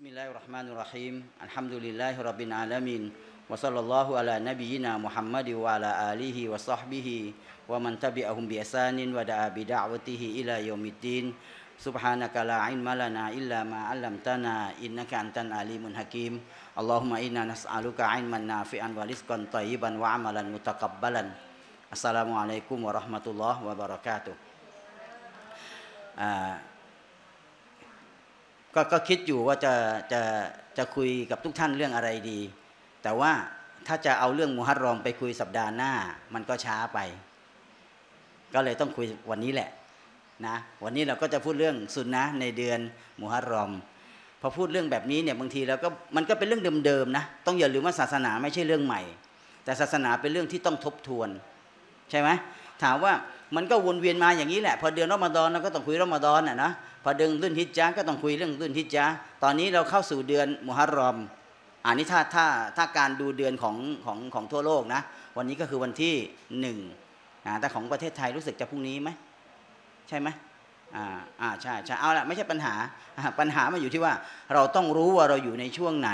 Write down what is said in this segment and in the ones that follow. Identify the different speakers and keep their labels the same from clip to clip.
Speaker 1: Bismillahirrahmanirrahim. Alhamdulillahirabbil alamin. Wassallallahu ala nabiyyina Muhammad wa ala alihi wa sahbihi wa man tabi'ahum bi ihsanin wa da'a bi da'watihi ila yaumiddin. Subhanaka la ilma lana illa ma 'allamtana innaka antal alimul hakim. Allahumma inna nas'aluka 'ilman nafi'an wa rizqan thayyiban wa 'amalan mutaqabbalan. Assalamualaikum warahmatullahi wabarakatuh. Uh, ก็ก็คิดอยู่ว่าจะจะจะคุยกับทุกท่านเรื่องอะไรดี แต่ว่าถ้าจะเอาเรื่องมูฮัตรอมไปคุยสัปดาห์หน้า มันก็ช้าไป ก็เลยต้องคุยวันนี้แหละนะวันนี้เราก็จะพูดเรื่องสุนนะในเดือนมูฮัตรอมพอพูดเรื่องแบบนี้เนี่ยบางทีเราก็มันก็เป็นเรื่องเดิมๆนะต้องอย่าลืมว่าศาสนาไม่ใช่เรื่องใหม่ แต่ศาสนาเป็นเรื่องที่ต้องทบทวน ใช่ไหมถามว่ามันก็วนเวียนมาอย่างนี้แหละ พอเดือนรอมฎอนเราก็ต้องคุยรอมฎอนอ่ะนะพอดึงรุ่นฮิจจาก็ต้องคุยเรื่องรุ่นฮิจจาตอนนี้เราเข้าสู่เดือนมุฮัรรอมอันนี้ถ้าถ้าถ้าการดูเดือนของของของทั่วโลกนะ วันนี้ก็คือวันที่หนึ่ง แต่ของประเทศไทยรู้สึกจะพรุ่งนี้ไหมใช่ไหมอ่าอ่าใช่ใช่เอาละไม่ใช่ปัญหา ปัญหามาอยู่ที่ว่าเราต้องรู้ว่าเราอยู่ในช่วงไหน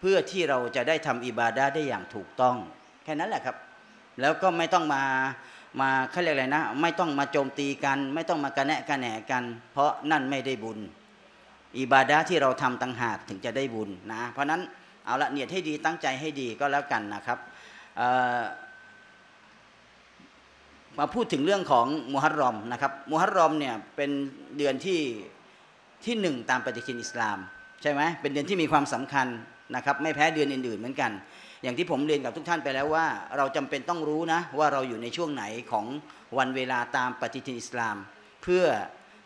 Speaker 1: เพื่อที่เราจะได้ทำอิบาดาได้อย่างถูกต้อง แค่นั้นแหละครับ แล้วก็ไม่ต้องมามาเขาเรียกอะไรนะไม่ต้องมาโจมตีกัน ไม่ต้องมากระแนะกระแหนกัน เพราะนั่นไม่ได้บุญอิบาดาที่เราทำต่างหากถึงจะได้บุญนะเพราะนั้นเอาละเนียดให้ดีตั้งใจให้ดีก็แล้วกันนะครับมาพูดถึงเรื่องของมุฮัตรอมนะครับมุฮัตรอมเนี่ยเป็นเดือนที่ที่หนึ่งตามปฏิทินอิสลามใช่ไหมเป็นเดือนที่มีความสำคัญนะครับ ไม่แพ้เดือนอื่นๆเหมือนกันอย่างที่ผมเรียนกับทุกท่านไปแล้วว่า เราจำเป็นต้องรู้นะว่าเราอยู่ในช่วงไหนของวันเวลาตามปฏิทินอิสลาม เพื่อ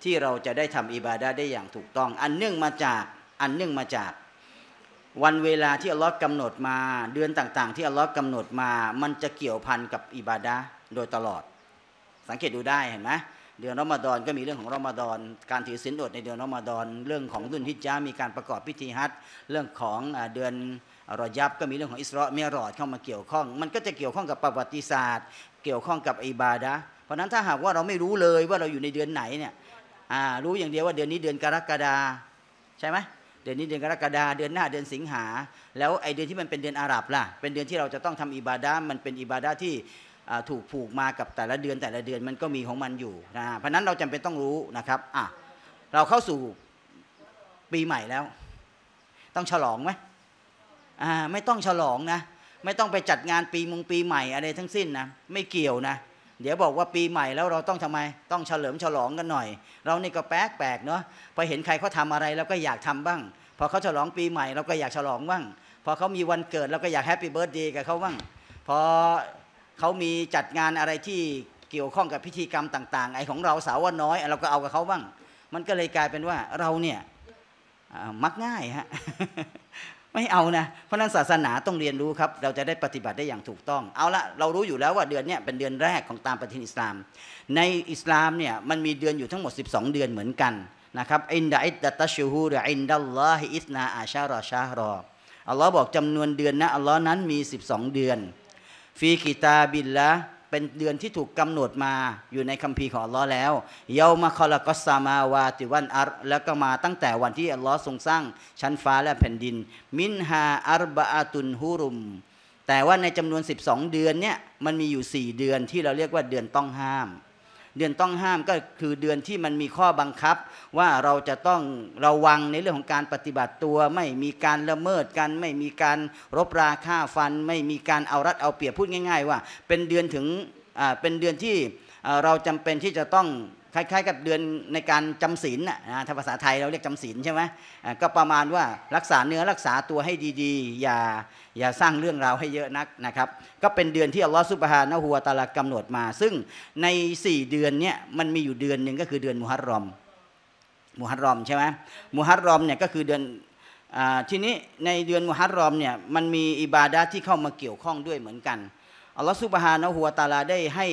Speaker 1: ที่เราจะได้ทำอิบาดาได้อย่างถูกต้อง อันเนื่องมาจากอันเนื่องมาจาก วันเวลาที่อัลลอฮ์กำหนดมา เดือนต่างๆ ที่อัลลอฮ์กำหนดมา มันจะเกี่ยวพันกับอิบาดาโดยตลอด สังเกตดูได้เห็นไหมเดือนรอมฎอนก็มีเรื่องของรอมฎอนการถือศีลอดในเดือนรอมฎอนเรื่องของดุลฮิจามีการประกอบพิธีฮัตเรื่องของเดือนรอยับก็มีเรื่องของอิสราเอลรอดเข้ามาเกี่ยวข้อง มันก็จะเกี่ยวข้องกับประวัติศาสตร์ เกี่ยวข้องกับอิบาดะเพราะนั้นถ้าหากว่าเราไม่รู้เลยว่าเราอยู่ในเดือนไหนเนี่ยรู้อย่างเดียวว่าเดือนนี้เดือนกรกฎาใช่ไหมเดือนนี้เดือนกรกฎาเดือนหน้าเดือนสิงหา แล้วไอเดือนที่มันเป็นเดือนอาหรับล่ะ เป็นเดือนที่เราจะต้องทำอิบาดะมันเป็นอิบาดะที่ถูกผูกมากับแต่ละเดือนแต่ละเดือนมันก็มีของมันอยู่นะเพราะนั้นเราจำเป็นต้องรู้นะครับอ่ะเราเข้าสู่ปีใหม่แล้ว ต้องฉลองไหมไม่ต้องฉลองนะไม่ต้องไปจัดงานปีมงปีใหม่อะไรทั้งสิ้นนะไม่เกี่ยวนะเดี๋ยวบอกว่าปีใหม่แล้วเราต้องทำไมต้องเฉลิมฉลองกันหน่อย เรานี่ก็แปลกๆเนาะพอเห็นใครเขาทาอะไรเราก็อยากทำบ้าง พอเขาฉลองปีใหม่เราก็อยากฉลองบ้างพอเขามีวันเกิดเราก็อยากแฮปปี้เบิร์ดดีกับเขาบ้าง พอเขามีจัดงานอะไรที่เกี่ยวข้องกับพิธีกรรมต่าง ๆไอ้ของเราสาวว่าน้อย เราก็เอากับเขาบ้าง มันก็เลยกลายเป็นว่าเราเนี่ยมักง่ายฮะไม่เอานะเพราะนั้นศาสนาต้องเรียนรู้ครับเราจะได้ปฏิบัติได้อย่างถูกต้อง เอาละเรารู้อยู่แล้วว่าเดือนนี้เป็นเดือนแรกของตามปฏิทินอิสลาม ในอิสลามเนี่ยมันมีเดือนอยู่ทั้งหมด 12 เดือนเหมือนกันนะครับอินดาอิดตัชูฮูรอินดัลลอฮิอิสนาอาชารอชารออัลลอฮ์บอกจำนวนเดือนนะอัลลอฮ์นั้นมี12เดือนฟีกิตาบิลละเป็นเดือนที่ถูกกำหนดมาอยู่ในคัมภีร์ของอัลลอฮ์แล้วเยามาคอลกอสามาวา ติวันอารแล้วก็มาตั้งแต่วันที่อัลลอฮ์ทรงสร้าง ชั้นฟ้าและแผ่นดิน มินฮาอารบะอาตุนฮูรุม แต่ว่าในจำนวน 12 เดือนเนี่ยมันมีอยู่ 4 เดือนที่เราเรียกว่าเดือนต้องห้ามเดือนต้องห้ามก็คือเดือนที่มันมีข้อบังคับว่าเราจะต้องระวังในเรื่องของการปฏิบัติตัว ไม่มีการละเมิดกัน ไม่มีการรบราฆ่าฟัน ไม่มีการเอารัดเอาเปรียบพูดง่ายๆว่า เป็นเดือนถึงเป็นเดือนที่เราจำเป็นที่จะต้องคล้าย ๆ กับเดือนในการจำศีลนะ ถ้าภาษาไทยเราเรียกจำศีลใช่ไหมก็ประมาณว่ารักษาเนื้อรักษาตัวให้ดีๆ อย่าอย่าสร้างเรื่องราวให้เยอะนักนะครับ ก็เป็นเดือนที่อัลลอฮฺสุบฮานะฮัวตาลากำหนดมา ซึ่งใน4เดือนนี้มันมีอยู่เดือนหนึ่งก็คือเดือนมุฮัรรอม มุฮัรรอมใช่ไหมมุฮัรรอมเนี่ยก็คือเดือนทีนี้ในเดือนมุฮัรรอมเนี่ยมันมีอิบาดะที่เข้ามาเกี่ยวข้องด้วยเหมือนกัน อัลลอฮฺสุบฮานะฮัวตาลาได้ให้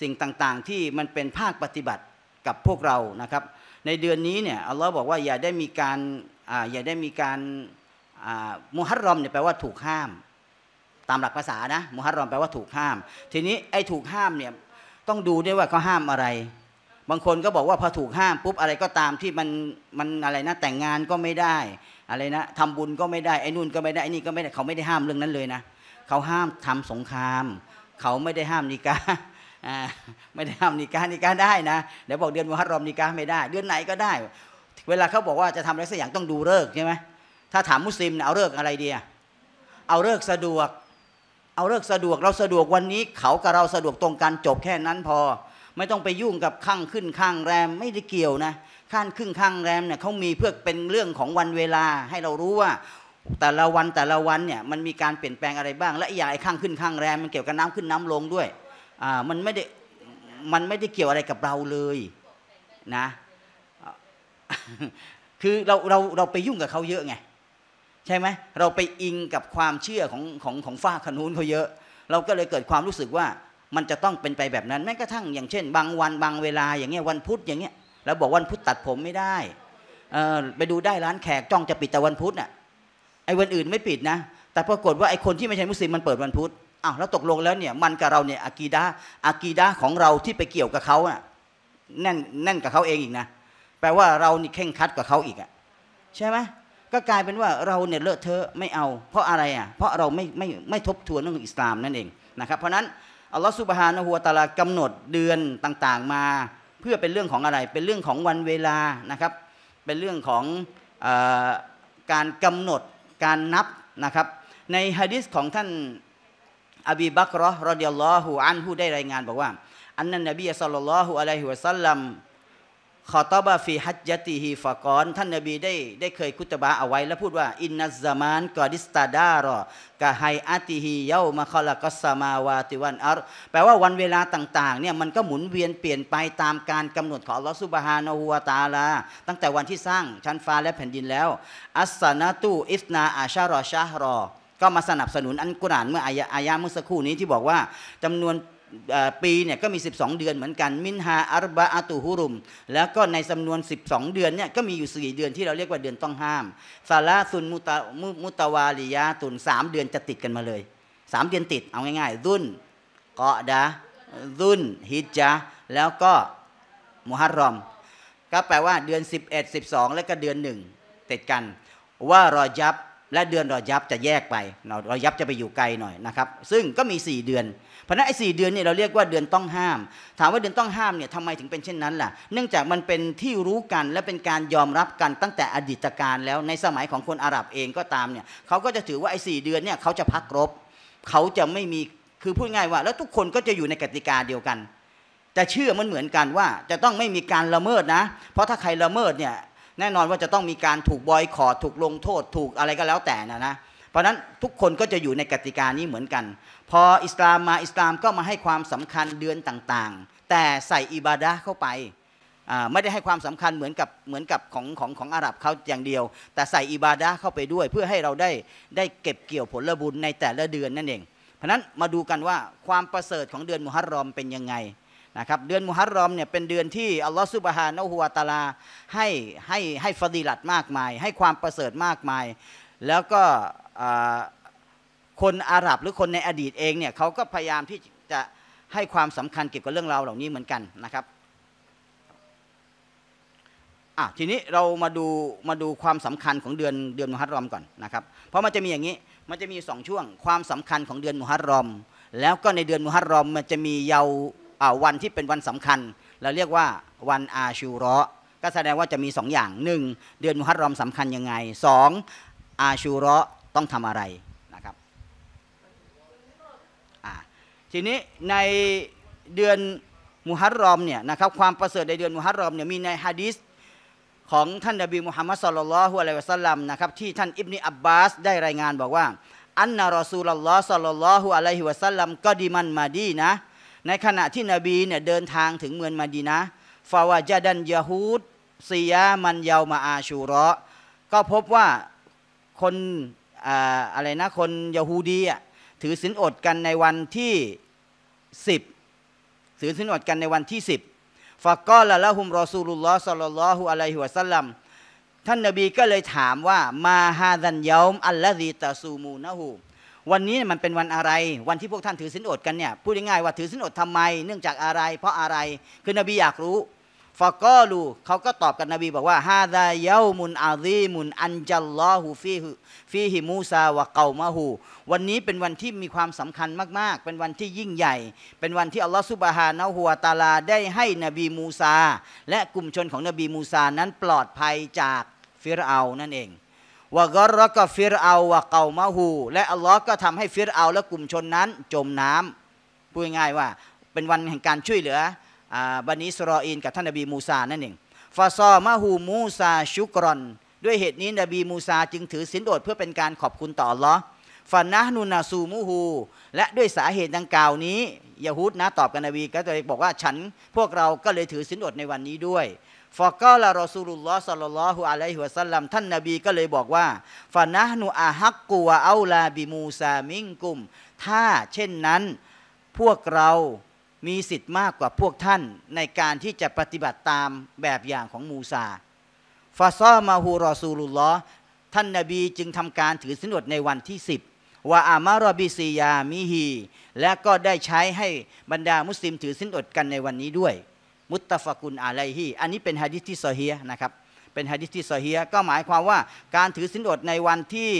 Speaker 1: สิ่งต่างๆ ที่มันเป็นภาคปฏิบัติกับพวกเรานะครับ ในเดือนนี้เนี่ยอัลลอฮ์บอกว่าอย่าได้มีการออย่าได้มีการมุฮัตรอมเนี่ยแปลว่าถูกห้าม ตามหลักภาษานะมุฮัตรอมแปลว่าถูกห้าม ทีนี้ไอ้ถูกห้ามเนี่ยต้องดูด้วยว่าเขาห้ามอะไร บางคนก็บอกว่าพอถูกห้ามปุ๊บอะไรก็ตามที่มันมันอะไรนะแต่งงานก็ไม่ได้ อะไรนะทำบุญก็ไม่ได้ไอ้นู่นก็ไม่ได้ไอ้นี่ก็ไม่ได้เขาไม่ได้ห้ามเรื่องนั้นเลยนะเขาห้ามทำสงครามเขาไม่ได้ห้ามนิกาไม่ได้ทำนิกายนิกายได้นะ เดี๋ยวบอกเดือนมุฮัรรอมนิกายไม่ได้เดือนไหนก็ได้ เวลาเขาบอกว่าจะทำอะไรสักอย่างต้องดูเลิกใช่ไหมถ้าถามมุสลิมเอาเลิกอะไรเดียเอาเลิกสะดวก เอาเลิกสะดวกเราสะดวกวันนี้เขากับเราสะดวกตรงกันจบแค่นั้นพอไม่ต้องไปยุ่งกับข้างขึ้นข้างแรมไม่ได้เกี่ยวนะข้างขึ้นข้างแรมเนี่ยเขามีเพื่อเป็นเรื่องของวันเวลาให้เรารู้ว่า แต่ละวันแต่ละวันเนี่ยมันมีการเปลี่ยนแปลงอะไรบ้าง และออย่างไอ้ข้างขึ้นข้างแรมมันเกี่ยวกับน้ำขึ้นน้ำลงด้วยมันไม่ได้มันไม่ได้เกี่ยวอะไรกับเราเลยนะ คือเราเราเราไปยุ่งกับเขาเยอะไงใช่ไหมเราไปอิงกับความเชื่อของของของฝ้าขนุนเขาเยอะ เราก็เลยเกิดความรู้สึกว่ามันจะต้องเป็นไปแบบนั้นแม้กระทั่งอย่างเช่น บางวันบางเวลาอย่างเงี้ยวันพุธอย่างเงี้ยเราบอกวันพุธตัดผมไม่ได้ไปดูได้ร้านแขกจ้องจะปิดแต่วันพุธน่ะไอ้วันอื่นไม่ปิดนะแต่ปรากฏว่าไอ้คนที่ไม่ใช่มุสลิมมันเปิดวันพุธอ้าวแล้วตกลงแล้วเนี่ยมันกับเราเนี่ยอากีดาอากีดาของเราที่ไปเกี่ยวกับเขาน่ะแน่นแน่นกับเขาเองอีกนะแปลว่าเรานี่เข่งคัดกับเขาอีกอ่ะใช่ไหมก็กลายเป็นว่าเราเนี่ยเลอะเทอะไม่เอา เพราะอะไรอ่ะเพราะเราไม่ไม่ไม่ทบทวนเรื่องอิสลามนั่นเองนะครับเพราะนั้นอัลลอฮฺสุบฮานะฮัวตาลากำหนดเดือนต่างๆมา เพื่อเป็นเรื่องของอะไร เป็นเรื่องของวันเวลานะครับ เป็นเรื่องของอการกำหนดการนับนะครับ ในฮะดิษของท่านอบีบักรอรดิยัลลอฮุอันฮูได้รายงานบอกว่า อันนั้นนบีสัลลัลลอฮุอะลัยฮิวะสัลลัมขอตบะฟีฮัจยติฮีฟะกอนท่านนบีได้ได้เคยคุตบะเอาไว้แล้วพูดว่าอินนัซามานกอดิสตาดารอกะไฮอัติฮีเยามาคอลกัสมาวาติวันอัรแปลว่าวันเวลาต่างๆเนี่ยมันก็หมุนเวียนเปลี่ยนไปตามการกำหนดของลอสุบฮานอหัวตาลาตั้งแต่วันที่สร้างชั้นฟ้าและแผ่นดินแล้ว อัสนาตู อิสนา อาชารอชารอก็มาสนับสนุนอันกุรานเมื่ออายะอายะเมื่อสักครู่นี้ที่บอกว่าจำนวนปีเนี่ยก็มี 12 เดือนเหมือนกัน มินฮาอารบะอาตุฮุรุม แล้วก็ในจำนวน 12 เดือนเนี่ยก็มีอยู่ 4 เดือนที่เราเรียกว่าเดือนต้องห้ามซาลาซุนมุตามุตาวาลิยาตุน 3 เดือนจะติดกันมาเลย 3 เดือนติดเอาง่ายๆรุ่นเกาะดะรุ่นฮิจะแล้วก็มุฮัรรอม ก็แปลว่าเดือน 11 12 และก็เดือน1ติดกัน ว่ารอยับและเดือนรอยับจะแยกไปรอยับจะไปอยู่ไกลหน่อยนะครับ ซึ่งก็มี4เดือนเพราะนั้นไอ้สเดือนเนี่ยเราเรียกว่าเดือนต้องห้าม ถามว่าเดือนต้องห้ามเนี่ยทำไมถึงเป็นเช่นนั้นล่ะ เนื่องจากมันเป็นที่รู้กันและเป็นการยอมรับกันตั้งแต่อดีตการแล้วในสมัยของคนอาหรับเองก็ตามเนี่ยเขาก็จะถือว่าไอ้สเดือนเนี่ยเขาจะพักรบเขาจะไม่มีคือพูดง่ายว่า แล้วทุกคนก็จะอยู่ในกติกาเดียวกันแต่เชื่อมันเหมือนกันว่า จะต้องไม่มีการละเมิดนะเพราะถ้าใครละเมิดเนี่ยแน่นอนว่าจะต้องมีการถูกบอยคอรถูกลงโทษถูกอะไรก็แล้วแต่นะนะเพราะนั้นทุกคนก็จะอยู่ในกติกานี้เหมือนกัน พออิสลามมาอิสลามก็มาให้ความสำคัญเดือนต่างๆ แต่ใส่อิบาดะเข้าไปไม่ได้ให้ความสำคัญเหมือนกับเหมือนกับของของของอาหรับเขาอย่างเดียว แต่ใส่อิบาดะเข้าไปด้วยเพื่อให้เราได้ได้เก็บเกี่ยวผลบุญในแต่ละเดือนนั่นเอง เพราะนั้นมาดูกันว่าความประเสริฐของเดือนมุฮัรรอมเป็นยังไงนะครับเดือนมุฮัรรอมเนี่ยเป็นเดือนที่อัลลอฮฺซุบฮานะฮุวาตาลาให้ให้ให้ฟดีลัดมากมาย ให้ความประเสริฐมากมาย แล้วก็คนอาหรับหรือคนในอดีตเองเนี่ยเขาก็พยายามที่จะให้ความสำคัญเกี่ยวกับเรื่องราวเหล่านี้เหมือนกันนะครับอ่ะทีนี้เรามาดูมาดูความสำคัญของเดือนเดือนมุฮัรรอมก่อนนะครับเพราะมันจะมีอย่างนี้มันจะมีสองช่วงความสำคัญของเดือนมุฮัรรอม แล้วก็ในเดือนมุฮัรรอมมันจะมีเยาวันที่เป็นวันสำคัญ เราเรียกว่าวันอาชูรอก็แสดงว่าจะมี2ออย่าง 1. เดือนมุฮัรรอมสำคัญยังไง 2. อาชูรอต้องทำอะไรนะครับทีนี้ในเดือนมุฮัรรอมเนี่ยนะครับความประเสริฐในเดือนมุฮัรรอมเนี่ยมีในฮะดิษของท่านนบีมุฮัมมัดสุลลัลฮุอะลัยวะสัลลัมนะครับที่ท่านอิบนีอับบาสได้รายงานบอกว่าอันนารอซูลลอฮ์สุลลัลลอฮุอะลัยฮิวะสัลลัมก็ดีมันมาดีนะในขณะที่นบีเนี่ยเดินทางถึงเมืองมาดีนะฟาวาจดันยาฮูดซียามันเยามาอาชูรอก็พบว่าคนอะไรนะคนยาฮูดีอ่ะถือศีลอดกันในวันที่สิบถือศีลอดกันในวันที่สิบฟักอละละฮุมรอซูลุลลอฮ์สัลลัลลอฮุอะลัยฮิวะสัลลัม ท่านนบีก็เลยถามว่ามาฮาดันยามอัลลอฮีตะซูมูนะฮูวันนี้มันเป็นวันอะไรวันที่พวกท่านถือสินอดกันเนี่ยพูดง่ายๆว่าถือสินอดทำไมเนื่องจากอะไร เพราะอะไรคือนบีอยากรู้ฟอกอลูเขาก็ตอบกับนบีบอกว่าฮาดาเยามุนอาซีมุนอันจัลลอฮูฟีฟีฮิมูซาวะเกามะฮูวันนี้เป็นวันที่มีความสำคัญมากๆ เป็นวันที่ยิ่งใหญ่ เป็นวันที่อัลลอฮฺซุบฮานะฮัวตาลาได้ให้นบีมูซา และกลุ่มชนของนบีมูซานั้นปลอดภัยจากฟิรเอานั่นเองวะกรกฟิรเอาวะเกามะฮูและอัลลอฮ์ก็ทำให้ฟิรเอาและกลุ่มชนนั้นจมน้ำพูดง่ายว่าเป็นวันแห่งการช่วยเหลืออบันิสรออินกับท่านนบีมูซานั่นเองฟาซอมะฮูมูซาชุกรอนด้วยเหตุนี้นบีมูซา จึงถือสินอดเพื่อเป็นการขอบคุณต่ออัลลอฮ์ฟันนะนุนาซูมูฮูและด้วยสาเหตุดังกล่าวนี้ยะฮูดนะตอบกับนบีก็เลยบอกว่าฉันพวกเราก็เลยถือสินอดในวันนี้ด้วยฟะกะลารอสูลุลลอฮ์สัลลัลลอฮุอะลัยฮิวะสัลลัมท่านนบีก็เลยบอกว่าฟะนะนูอาฮักกูวะอาลาบิมูซามิงกุมถ้าเช่นนั้นพวกเรา มีสิทธิ์มากกว่าพวกท่านในการที่จะปฏิบัติตามแบบอย่างของมูซาฟาซอมาฮูรอซูลุลลอฮ์ท่านนาบีจึงทำการถือสินอดในวันที่ 10 ว่าอามารอบิซียามิฮีและก็ได้ใช้ให้บรรดามุสลิมถือสินอดกันในวันนี้ด้วยมุตตะฟะกุลอะไลฮีอันนี้เป็นฮะดิษที่ซอฮีนะครับ เป็นฮะดิษที่ซอฮีก็หมายความว่าการถือสินอดในวันที่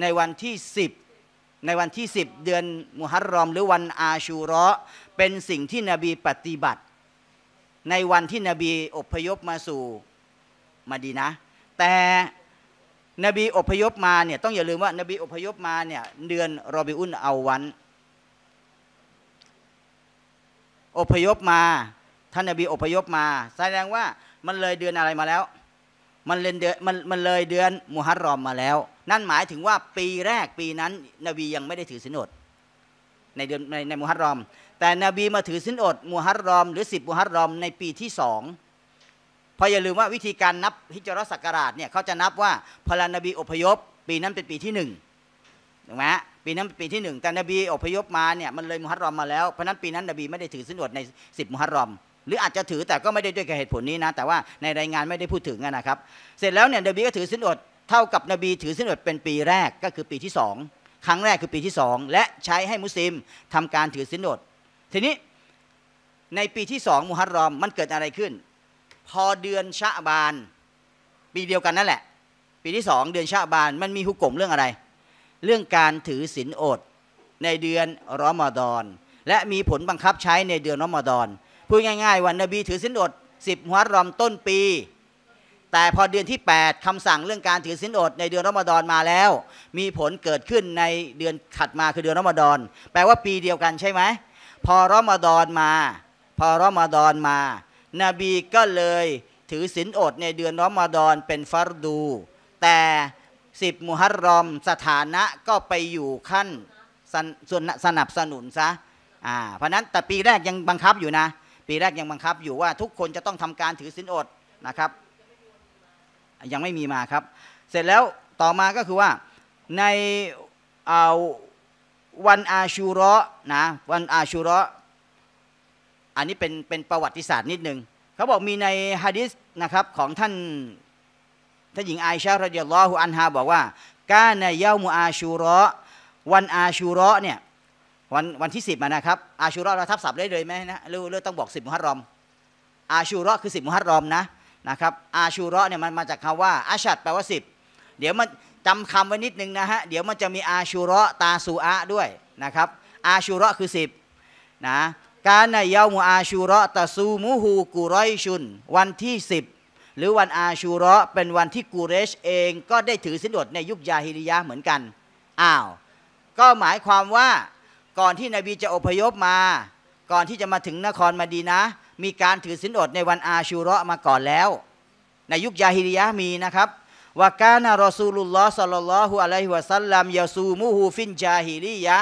Speaker 1: ในวันที่10ในวันที่10เดือนมุฮัรรอม หรือวันอาชูระเป็นสิ่งที่นบีปฏิบัติ ในวันที่นบีอพยพมาสู่มาดีนะแต่นบีอพยพมาเนี่ยต้องอย่าลืมว่า นบีอพยพมาเนี่ยเดือนรอบิอุนเอาวันอพยพมาท่านนบีอพยพมาแสดงว่ามันเลยเดือนอะไรมาแล้ว มันเลนเดือนมันมันเลยเดือนมุฮัรรอมมาแล้ว นั่นหมายถึงว่าปีแรกปีนั้น นบียังไม่ได้ถือสินอดในเดือนในในมุฮัรรอม แต่นบีมาถือสินอดมุฮัรรอมหรือสิบมุฮัรรอมในปีที่สองเพราะอย่าลืมว่าวิธีการนับฮิจรัสักราชเนี่ยเขาจะนับว่าพลานบีอพยพ ปีนั้นเป็นปีที่หนึ่งถูกไหมปีนั้นเป็นปีที่หนึ่งแต่นบีอพยพมาเนี่ยมันเลยมุฮัรรอมมาแล้วเพราะนั้นปีนั้น นบีไม่ได้ถือสินอดในสิบมุฮัรรอมหรืออาจจะถือแต่ก็ไม่ได้ด้วยเหตุผลนี้นะแต่ว่าในรายงานไม่ได้พูดถึงนะครับ เสร็จแล้วเนี่ยนบีก็ถือสินอด เท่ากับนบีถือสินอดเป็นปีแรกก็คือปีที่สอง ครั้งแรกคือปีที่สองและใช้ให้มุสลิมทำการถือสินอด ทีนี้ในปีที่สองมุฮัรรอมมันเกิดอะไรขึ้น พอเดือนชะบานปีเดียวกันนั่นแหละ ปีที่สองเดือนชะบานมันมีฮุกกลมเรื่องอะไร เรื่องการถือสินอด ในเดือนรอมฎอนและมีผลบังคับใช้ในเดือนรอมฎอนพูดง่ายๆวันนบีถือสินอดสิบหัวรอมต้นปี แต่พอเดือนที่ 8 คำสั่งเรื่องการถือสินอดในเดือนรอมฎอนมาแล้ว มีผลเกิดขึ้นในเดือนถัดมาคือเดือนรอมฎอนแปลว่าปีเดียวกันใช่ไหมพอรอมฎอนมา พอรอมฎอนมา นบีก็เลยถือสินอดในเดือนรอมฎอนเป็นฟารดู แต่สิบมุฮัรรอมสถานะก็ไปอยู่ขั้นส่วนสนับสนุนซะอ่าเพราะนั้นแต่ปีแรกยังบังคับอยู่นะปีแรกยังบังคับ อยู่ว่าทุกคนจะต้องทำการถือศีลอดนะครับ ยังไม่มีมาครับ เสร็จแล้วต่อมาก็คือว่า ในวันอาชูรอนะวันอาชูรออันนี้เป็นเป็นประวัติศาสตร์นิดนึง เขาบอกมีในฮะดิษนะครับ ของท่านท่านหญิงไอชาระเดียลลอฮุอันฮาบอกว่ากาในเยามูอาชูรอวันอาชูรอเนี่ยวันวันที่สิบนะครับ อาชูรอเราทับศัพท์ได้เลยไหมนะเรื่องต้องบอกสิบมุฮัตรอมอาชูรอคือสิบมุฮัตรอมนะนะครับอาชูรอเนี่ยมันมาจากคาว่าอาชัดแปลว่าสิบเดี๋ยวมันจำคำไว้นิดนึงนะฮะเดี๋ยวมันจะมีอาชูรอตาซูอะด้วยนะครับ อาชูรอคือสิบนะการในยาวมูอาชูรอตาซูมูฮูกุรอยชุนวันที่สิบ หรือวันอาชูรอเป็นวันที่กูเรชเองก็ได้ถือสินอดในยุคยาฮิริยะเหมือนกันอ้าว ก็หมายความว่าก่อนที่นบีจะอพยพมา ก่อนที่จะมาถึงนครมาดีนะ มีการถือศีลอดในวันอาชูราะมาก่อนแล้ว ในยุคยาฮิริยะมีนะครับ ว่าการนารอซูลุลลอฮ์สัลลัลลอฮุอะลัยฮิวะสัลลัมยาซูมูฮูฟินจาฮิริยะ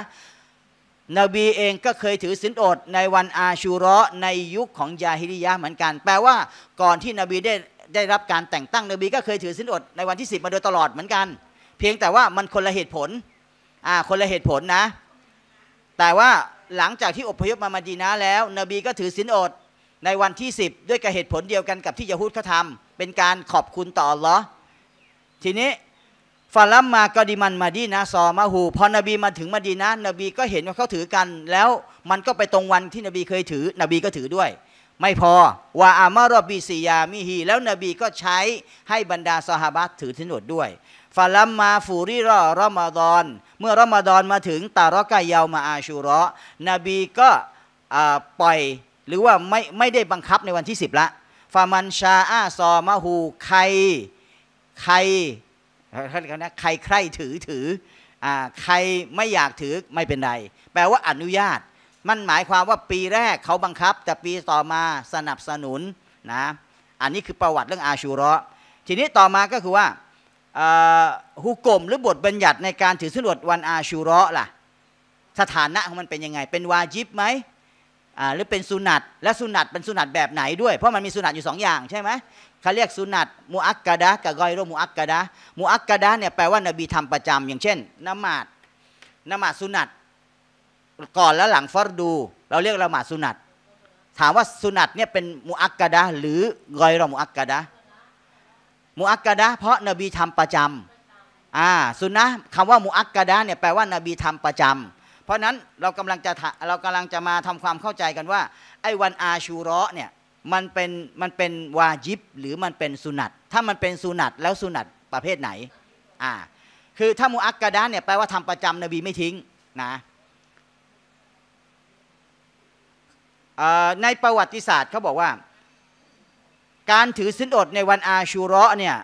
Speaker 1: นบีเองก็เคยถือศีลอดในวันอาชูราะในยุคของยาฮิริยะเหมือนกัน แปลว่าก่อนที่นบีได้ได้รับการแต่งตั้ง นบี ก็เคยถือศีลอดในวันที่10มาโดยตลอดเหมือนกัน เพียงแต่ว่ามันคนละเหตุผล อ่า คนละเหตุผลนะแต่ว่าหลังจากที่อพยพมามาดีนาแล้ว นบีก็ถือศีลอด ในวันที่ 10 ด้วยกับเหตุผลเดียวกันกับที่ยะฮูดเขาทำเป็นการขอบคุณต่อหรอทีนี้ฟาลัมมากอดิมันมาดีนะซอมาหูพอนบีมาถึงมาดีนะนบีก็เห็นว่าเขาถือกัน แล้วมันก็ไปตรงวันที่นบีเคยถือ นบีก็ถือด้วย ไม่พอว่าอามารอบีสียามิฮีแล้วนบีก็ใช้ให้บรรดาสหบัตถือทินอดด้วยฟาลัมมาฟูริรอรอมาดอนเมื่อรอมฎอนมาถึงตารอกายาวมาอาชูรอ นบีก็ปล่อยหรือว่าไม่ไม่ได้บังคับในวันที่ 10 ละ ฟามันชาอาซอมาฮูใคร ใครรนะใครใครถือถือ ใครไม่อยากถือไม่เป็นไรแปลว่าอนุญาต มันหมายความว่าปีแรกเขาบังคับ แต่ปีต่อมาสนับสนุนนะอันนี้คือประวัติเรื่องอาชูรอทีนี้ต่อมาก็คือว่าฮุกกลมหรือบทบัญญัติในการถือสุนวดวันอาชูรอะล่ะสถานะของมันเป็นยังไง เป็นวาจิบไหม หรือเป็นสุนัต และสุนัตเป็นสุนัตแบบไหนด้วยเพราะมันมีสุนัตอยู่2อย่าง ใช่ไหมเขาเรียกสุนัตมูอักกะดะกับกอยโรมูอักกะดะมูอักกะดะเนี่ยแปลว่านบีทำประจำอย่างเช่นนมาดนมาดสุนัต ก่อนและหลังฟอร์ดู เราเรียกละหมาดสุนัต ถามว่าสุนัตเนี่ยเป็นมูอักกะดะหรือกอยโรมูอักกะดะมุอักกะดะเพราะนบีทำประจำอ่าสุนนะคำว่ามุอักกะดะเนี่ยแปลว่านบีทำประจำ เพราะนั้นเรากำลังจะเรากำลังจะมาทำความเข้าใจกันว่า ไอ้วันอาชูรอเนี่ยมันเป็นมันเป็นวาจิบ หรือมันเป็นสุนัต ถ้ามันเป็นสุนัต แล้วสุนัตประเภทไหนอ่าคือถ้ามุอักกะดะเนี่ยแปลว่าทำประจำ นบีไม่ทิ้งนะในประวัติศาสตร์เขาบอกว่าการถือสินอดในวันอาชูรอเนี่ย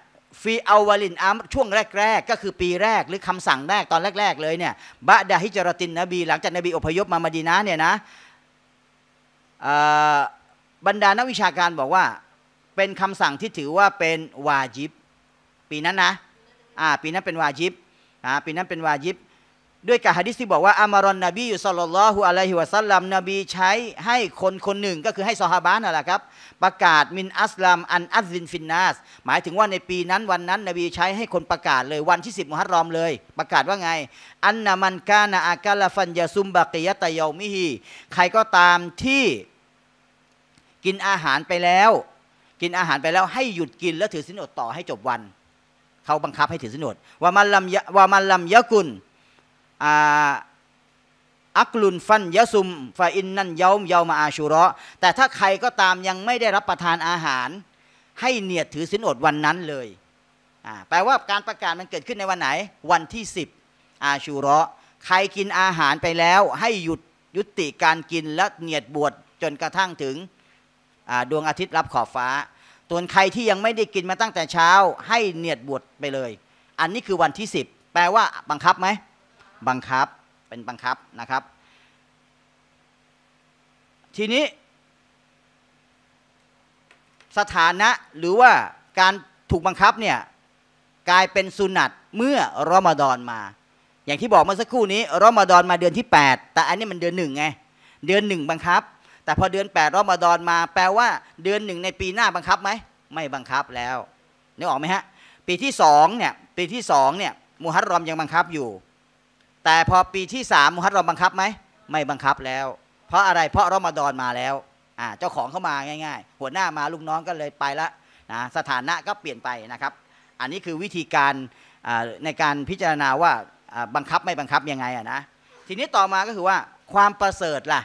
Speaker 1: ฟีอาวาลินอัมช่วงแรกๆ ก็คือปีแรกหรือคำสั่งแรก ตอนแรกๆเลยเนี่ยบะดาฮิจรตินนบี หลังจากนบีอพยพมามาดีนะเนี่ยนะบรรดานักวิชาการบอกว่าเป็นคำสั่งที่ถือว่าเป็นวาจิบ ปีนั้นนะอ่าปีนั้นเป็นวาจิบอ่าปีนั้นเป็นวาจิบด้วยกับฮะดิษที่บอกว่าอามารอนนบีอยู่สลลลอฮุอะลัยฮิวะซัลลัมนบีใช้ให้คนคนหนึ่ง ก็คือให้ซอฮาบะนั่นแหละครับ ประกาศ มินอัสลามอันอัซซินฟิน นาส หมายถึงว่าในปีนั้นวันนั้น นบีใช้ให้คนประกาศเลยวันที่10มุฮัรรอมเลย ประกาศว่าไง อันนามัน กานาอากาลฟันยาซุมบะกิยะตะยอมิฮีใครก็ตามที่กินอาหารไปแล้ว กินอาหารไปแล้วให้หยุดกินแล้วถือสินอดต่อให้จบวัน เขาบังคับให้ถือสินอดว่ามันลำว่ามันลำยะกุลอักลุนฟันยะซุมฟาอินนันเยาเยามาอาชูระแต่ถ้าใครก็ตามยังไม่ได้รับประทานอาหาร ให้เนียดถือสินอดวันนั้นเลย แปลว่าการประกาศมันเกิดขึ้นในวันไหน วันที่ 10 อาชูระใครกินอาหารไปแล้วให้หยุดยุติการกินและเนียดบวชจนกระทั่งถึงดวงอาทิตย์รับขอบฟ้าตัวนใครที่ยังไม่ได้กินมาตั้งแต่เช้า ให้เนียดบวชไปเลย อันนี้คือวันที่ 10 แปลว่าบังคับไหมบังคับ เป็นบังคับนะครับ ทีนี้ สถานะหรือว่าการถูกบังคับเนี่ยกลายเป็นสุนัตเมื่อรอมฎอนมา อย่างที่บอกเมื่อสักครู่นี้รอมฎอนมาเดือนที่ 8 แต่อันนี้มันเดือนหนึ่งไง เดือนหนึ่งบังคับ แต่พอเดือน 8รอมฎอนมา แปลว่าเดือนหนึ่ง ในปีหน้าบังคับไหมไม่บังคับแล้วนึกออกไหมฮะปีที่สองเนี่ยปีที่สองเนี่ยมูฮัตรอมยังบังคับอยู่แต่พอปีที่สามมุฮัเรอมบังคับไหมไม่บังคับแล้ว เพราะอะไรเพราะรอมฎอนมาแล้วอ่าเจ้าของเข้ามาง่าย ๆ หัวหน้ามาลูกน้องก็เลยไปละนะสถานะก็เปลี่ยนไปนะครับ อันนี้คือวิธีการในการพิจารณาว่าบังคับไม่บังคับยังไงอะนะทีนี้ต่อมาก็คือว่าความประเสริฐล่ะ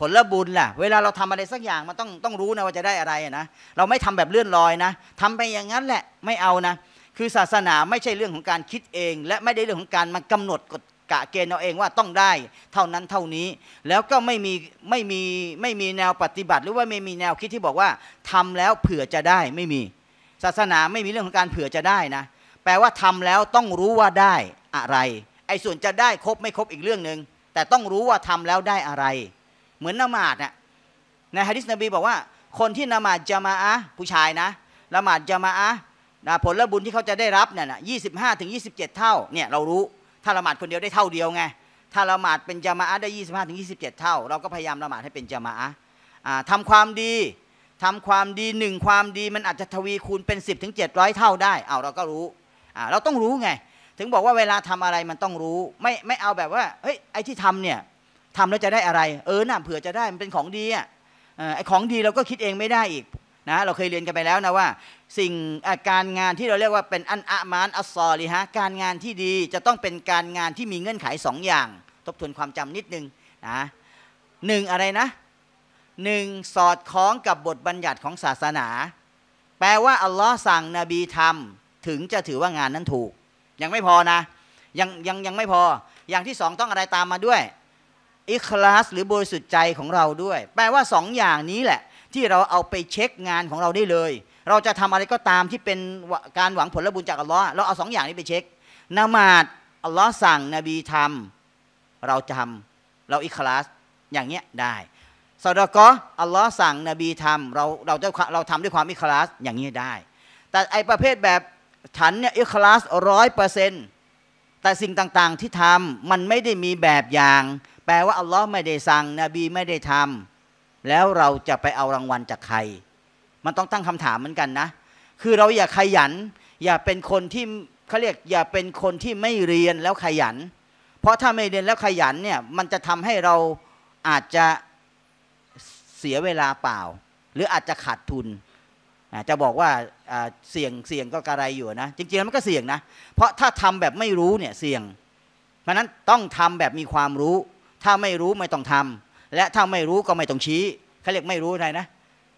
Speaker 1: ผลบุญล่ะ เวลาเราทำอะไรสักอย่างมันต้องต้องรู้นะว่าจะได้อะไรนะเราไม่ทำแบบเลื่อนลอยนะ ทำไปอย่างนั้นแหละไม่เอานะคือศาสนาไม่ใช่เรื่องของการคิดเอง และไม่ได้เรื่องของการมากำหนดกฎกะเกณฑ์เอาเองว่าต้องได้เท่านั้นเท่านี้ แล้วก็ไม่มีไม่มีไม่มีแนวปฏิบัติ หรือว่าไม่มีแนวคิดที่บอกว่า ทำแล้วเผื่อจะได้ไม่มี ศาสนาไม่มีเรื่องของการเผื่อจะได้นะ แปลว่าทำแล้วต้องรู้ว่าได้อะไรไอ้ส่วนจะได้ครบไม่ครบอีกเรื่องหนึ่งแต่ต้องรู้ว่าทำแล้วได้อะไร เหมือนนมาดน่ะในฮะดิษนบีบอกว่า คนที่นมาดจะมาอะผู้ชายนะละหมาดจะมาอะนะผละบุญที่เขาจะได้รับเนี่ยนะยี่สิบห้าถึงยี่สิบเจ็ดเท่าเนี่ยเรารู้ถ้าละหมาดคนเดียวได้เท่าเดียวไง ถ้าละหมาดเป็นจามะได้ยี่สิบห้าถึงยี่สิบเจ็ดเท่า เราก็พยายามละหมาดให้เป็นจามะทำความดีทำความดีหนึ่งความดีมันอาจจะทวีคูณเป็นสิบถึงเจ็ดร้อยเท่าได้เอาเราก็รู้เราต้องรู้ไง ถึงบอกว่าเวลาทำอะไรมันต้องรู้ ไม่ไม่เอาแบบว่า เฮ้ยไอ้ที่ทำเนี่ยทำแล้วจะได้อะไร เออน่าเผื่อจะได้มันเป็นของดี อ่ะไอ้ของดีเราก็คิดเองไม่ได้อีกนะเราเคยเรียนกันไปแล้วนะว่าสิ่งาการงานที่เราเรียกว่าเป็นอันอะมานอัสซอลิฮะการงานที่ดีจะต้องเป็นการงานที่มีเงื่อนไขสองอย่าง ทบทวนความจำนิดนึงนะหนึ่งอะไรนะหนึ่งสอดคล้องกับบทบัญญัติของศาสนา แปลว่าอัลลอฮ์สั่งนบีทำถึงจะถือว่างานนั้นถูก ยังไม่พอนะยังยังยังไม่พอ อย่างที่สองต้องอะไรตามมาด้วย อิคลาสหรือบริสุทธิ์ใจของเราด้วย แปลว่าสองอย่างนี้แหละที่เราเอาไปเช็คงานของเราได้เลย เราจะทำอะไรก็ตามที่เป็นการหวังผลบุญจากอัลลอฮ์เราเอาสองอย่างนี้ไปเช็คนามาด อัลลอฮ์สั่ง นบีทำเราทำเราอิคลาส อย่างเงี้ยได้สอดกออัลลอฮ์สั่ง นบีทำเรา เราจะเราทำด้วยความอิคลาส อย่างเงี้ยได้ แต่ไอประเภทแบบฉันเนี่ยอิคลาสร้อยเปอร์เซ็นต์แต่สิ่งต่าง ๆ ที่ทำมันไม่ได้มีแบบอย่าง แปลว่าอัลลอฮ์ไม่ได้สั่ง นบีไม่ได้ทำแล้วเราจะไปเอารางวัลจากใคร มันต้องตั้งคำถามเหมือนกันนะ คือเราอย่าขยัน อย่าเป็นคนที่เขาเรียกอย่าเป็นคนที่ไม่เรียนแล้วขยัน เพราะถ้าไม่เรียนแล้วขยันเนี่ย มันจะทำให้เราอาจจะเสียเวลาเปล่า หรืออาจจะขาดทุน จะบอกว่าเสี่ยงเสี่ยงก็กระไรอยู่นะ จริงๆแล้วมันก็เสี่ยงนะ เพราะถ้าทำแบบไม่รู้เนี่ยเสี่ยง เพราะนั้นต้องทำแบบมีความรู้ ถ้าไม่รู้ไม่ต้องทำและถ้าไม่รู้ก็ไม่ต้องชี้เขาเรียกไม่รู้อะไรนะ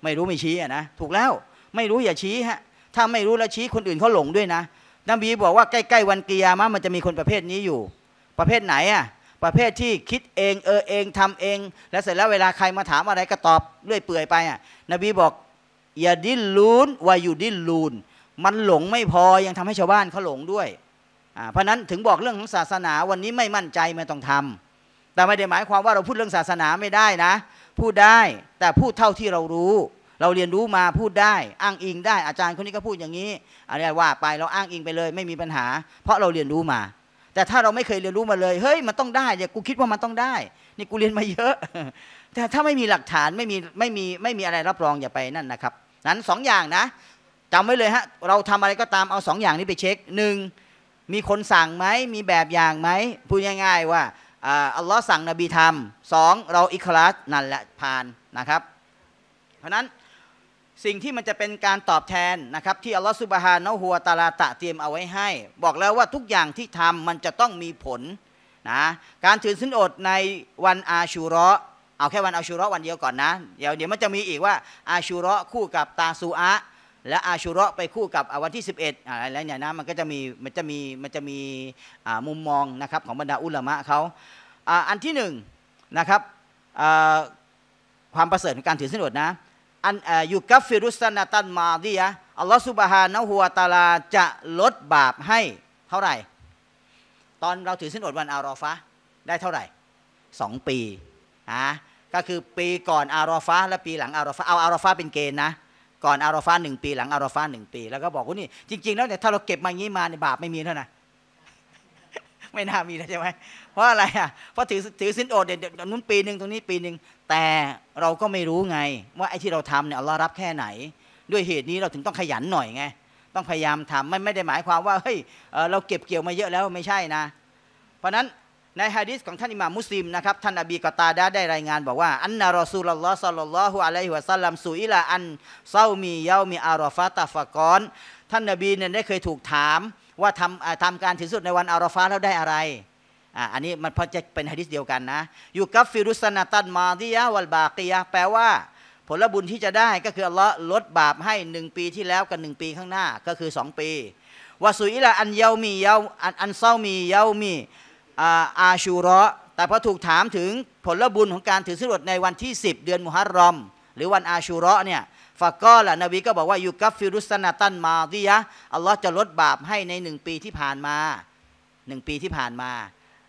Speaker 1: ไม่รู้ไม่ชี้อ่ะนะ ถูกแล้วไม่รู้อย่าชี้ฮะถ้าไม่รู้แล้วชี้คนอื่นเขาหลงด้วยนะ นบีบอกว่าใกล้ ๆวันกิยามะมันจะมีคนประเภทนี้อยู่ ประเภทไหนอ่ะประเภทที่คิดเอง เออเองทำเอง แล้วเสร็จแล้วเวลาใครมาถามอะไรก็ตอบเรื่อยเปื่อยไปอ่ะ นบีบอกอย่าดิ้นลูนว่าอยู่ดิ้นลูน มันหลงไม่พอยังทำให้ชาวบ้านเขาหลงด้วยเพราะนั้นถึงบอกเรื่องของศาสนาวันนี้ไม่มั่นใจไม่ต้องทำแต่ไม่ได้หมายความว่าเราพูดเรื่องศาสนาไม่ได้นะ พูดได้ แต่พูดเท่าที่เรารู้ เราเรียนรู้มาพูดได้ อ้างอิงได้อาจารย์คนนี้ก็พูดอย่างนี้อะไรว่าไปเราอ้างอิงไปเลยไม่มีปัญหา เพราะเราเรียนรู้มา แต่ถ้าเราไม่เคยเรียนรู้มาเลย เฮ้ยมันต้องได้เนี่ยกูคิดว่ามันต้องได้ นี่กูเรียนมาเยอะ แต่ถ้าไม่มีหลักฐานไม่มีไม่มีไม่มีอะไรรับรองอย่าไปนั่นนะครับนั้นสองอย่างนะจำไว้เลยฮะเราทำอะไรก็ตามเอาสองอย่างนี้ไปเช็คหนึ่งมีคนสั่งไหมมีแบบอย่างไหมพูดง่าย ๆว่าอัลลอฮ์สั่งนบีทำสอง เราอิคลาส นั่นแหละผ่านนะครับ เพราะนั้นสิ่งที่มันจะเป็นการตอบแทนนะครับที่อัลลอฮ์สุบฮานะฮัวตาลาตะเตรียมเอาไว้ให้ บอกแล้วว่าทุกอย่างที่ทำมันจะต้องมีผลนะการถือสินอดในวันอาชูระเอาแค่วันอาชูระวันเดียวก่อนนะเดี๋ยวเดี๋ยวมันจะมีอีกว่าอาชูระคู่กับตาซูอะและ อาชุระไปคู่กับวันที่ 11อะไรแล้วเนี่ยนะมันก็จะมีมันจะมีมันจะมีมุมมองนะครับของบรรดาอุลามะเขาอันที่หนึ่งนะครับความประเสริฐของการถือสินอดนะอันอยู่กัฟฟิรุสนาตันมาดียะอัลลอฮฺสุบฮานะฮัวตาลาจะลดบาปให้เท่าไหร่ ตอนเราถือสินอดวันอารอฟะได้เท่าไหร่สองปีอ่ะก็คือปีก่อนอารอฟะและปีหลังอารอฟะเอาอารอฟะเป็นเกณฑ์นะก่อนอาราฟาหนึ่งปีหลังอาราฟาหนึ่งปี แล้วก็บอกว่านี่จริงๆแล้วเนี่ยถ้าเราเก็บมาอย่างนี้มาในบาปไม่มีเท่านั้นไม่น่ามีนะใช่ไหมเพราะอะไรอ่ะเพราะถือถือสินอดเดี๋ยวนู้นปีหนึ่งตรงนี้ปีหนึ่งแต่เราก็ไม่รู้ไงว่าไอ้ที่เราทำเนี่ยอรลอรับแค่ไหน ด้วยเหตุนี้เราถึงต้องขยันหน่อยไงต้องพยายามทำไม่ไม่ได้หมายความว่าเฮ้ยเราเก็บเกี่ยวมาเยอะแล้วไม่ใช่นะ เพราะนั้นในฮะดิษของท่านอิหม่ามมุสลิมนะครับท่านอบีกตาดาได้รายงานบอกว่า อันนารอซูลลอฮ์สัลลัลลอฮุอะลัยฮิวะสัลลัมสุอิลาอันเซามีเยามีอารอฟาตาฟะกอน ท่านนบีเนี่ยได้เคยถูกถาม ว่าทำทำการถึงสุดในวันอารอฟาแล้วได้อะไรอันนี้มันพอจะเป็นฮะดิษเดียวกันนะอยู่กับฟิรุสนาตันมาดิยะวัลบากียะแปลว่าผลบุญที่จะได้ก็คืออัลลอฮ์ลดบาปให้หนึ่งปีที่แล้วกับหนึ่งปีข้างหน้าก็คือสองปีวาสุอิละอันเยามีเยาอันอันเศร้ามีเยามีอาชูรอ แต่พอถูกถามถึงผลบุญของการถือสีลอดในวันที่ 10 เดือนมุฮัรรอม หรือวันอาชูรอเนี่ยฟะก็ละนบีก็บอกว่ายูกัฟฟิรุสนาตันมาดิยะอัลลอฮ์จะลดบาปให้ในหนึ่งปีที่ผ่านมาหนึ่งปีที่ผ่านมา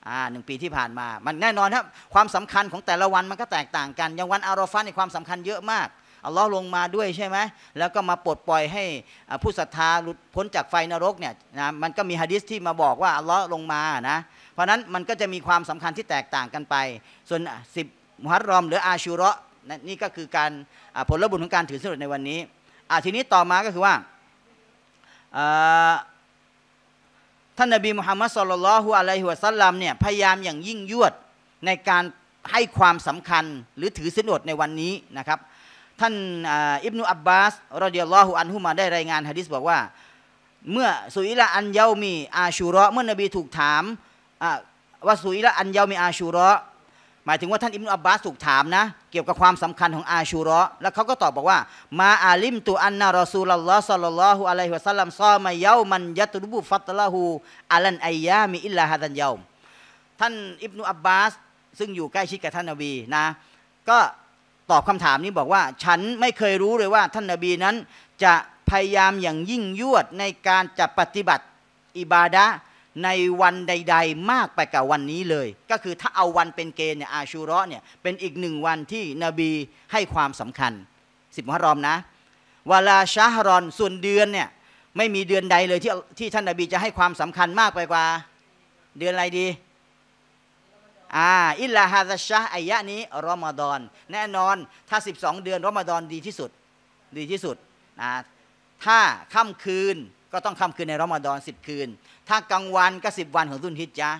Speaker 1: อ่าหนึ่งปีที่ผ่านมา มันแน่นอนครับความสำคัญของแต่ละวันมันก็แตกต่างกัน อย่างวันอารอฟันในความสำคัญเยอะมากอัลลอฮ์ลงมาด้วยใช่ไหม แล้วก็มาปลดปล่อยให้ผู้ศรัทธาหลุดพ้นจากไฟนรกเนี่ยนะ มันก็มีฮะดิษที่มาบอกว่าอัลลอฮ์ลงมานะ เพราะนั้นมันก็จะมีความสำคัญที่แตกต่างกันไป ส่วนสิบมุฮัตรอมหรืออาชูระนี่ก็คือการผลบุญของการถือสุดในวันนี้ ทีนี้ต่อมาก็คือว่าท่านนบีมุฮัมมัดสุลลัลฮุอะลัยฮุสัลลัมเนี่ยพยายามอย่างยิ่งยวดในการให้ความสำคัญหรือถือสินอดในวันนี้นะครับท่านอิบนุอับบาสรดิยัลลอฮุอันฮุมาได้รายงานฮะดิษบอกว่า เมื่อสุอิละอันเยามีอาชูระเมื่อนบีถูกถามว่าสุอิละอันเยามีอาชูระหมายถึงว่าท่านอิบนุอับบาสถูกถามนะเกี่ยวกับความสำคัญของอาชูระแล้วเขาก็ตอบบอกว่า มาอาลิมตุอันนารอซูลลอฮ์สัลลัลลอฮุอะลัยฮิวะสัลลัมซอมาเยามันยัตรุบุฟัตละหูอัลันไอยามีอิลลาฮะดันเยาท่านอิบนุอับบาส ซึ่งอยู่ใกล้ชิดกับท่านนบีนะก็ตอบคำถามนี้บอกว่าฉันไม่เคยรู้เลยว่าท่านนาบีนั้นจะพยายามอย่างยิ่งยวดในการจะปฏิบัติอิบาดะในวันใด ๆ มากไปกว่าวันนี้เลย ก็คือถ้าเอาวันเป็นเกณฑ์เนี่ยอาชูรอะเนี่ยเป็นอีกหนึ่งวันที่นบีให้ความสำคัญสิบมหรอมนะวลาชาฮรอนส่วนเดือนเนี่ยไม่มีเดือนใดเลยที่ที่ท่านนบีจะให้ความสำคัญมากไปกว่า เดือนอะไรดีอ่าอิลลาฮะซชะอายะนี้รอมฎอนแน่นอนถ้า 12 เดือนรอมฎอนดีที่สุดดีที่สุดนะถ้าค่ำคืนก็ต้องค่ำคืนในรอมฎอน10 คืน ถ้ากลางวัน ก็ 10 วันของซุนฮิจะ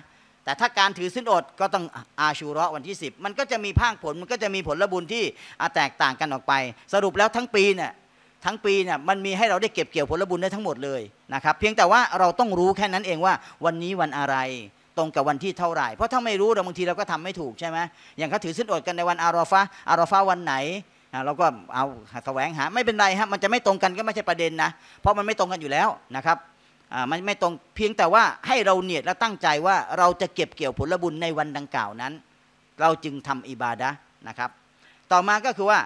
Speaker 1: แต่ถ้าการถือสินอดก็ต้องอาชูระวันที่ 10 มันก็จะมีภาคผล มันก็จะมีผลบุญที่แตกต่างกันออกไป สรุปแล้วทั้งปีเนี่ยทั้งปีเนี่ยมันมีให้เราได้เก็บเกี่ยวผลบุญได้ทั้งหมดเลยนะครับเพียงแต่ว่าเราต้องรู้แค่นั้นเองว่าวันนี้วันอะไรตรงกับวันที่เท่าไหร่ เพราะถ้าไม่รู้เราบางทีเราก็ทำไม่ถูกใช่ไหม อย่างเขาถือสินอดกัน ในวันอารอฟะอารอฟะวันไหน เราก็เอาแสวงหาไม่เป็นไรฮะมันจะไม่ตรงกันก็ไม่ใช่ประเด็นนะ เพราะมันไม่ตรงกันอยู่แล้วนะครับมันไม่ตรงเพียงแต่ว่าให้เราเนียดและตั้งใจว่าเราจะเก็บเกี่ยวผลบุญในวันดังกล่าวนั้น เราจึงทำอิบาดะนะครับ ต่อมาก็คือว่า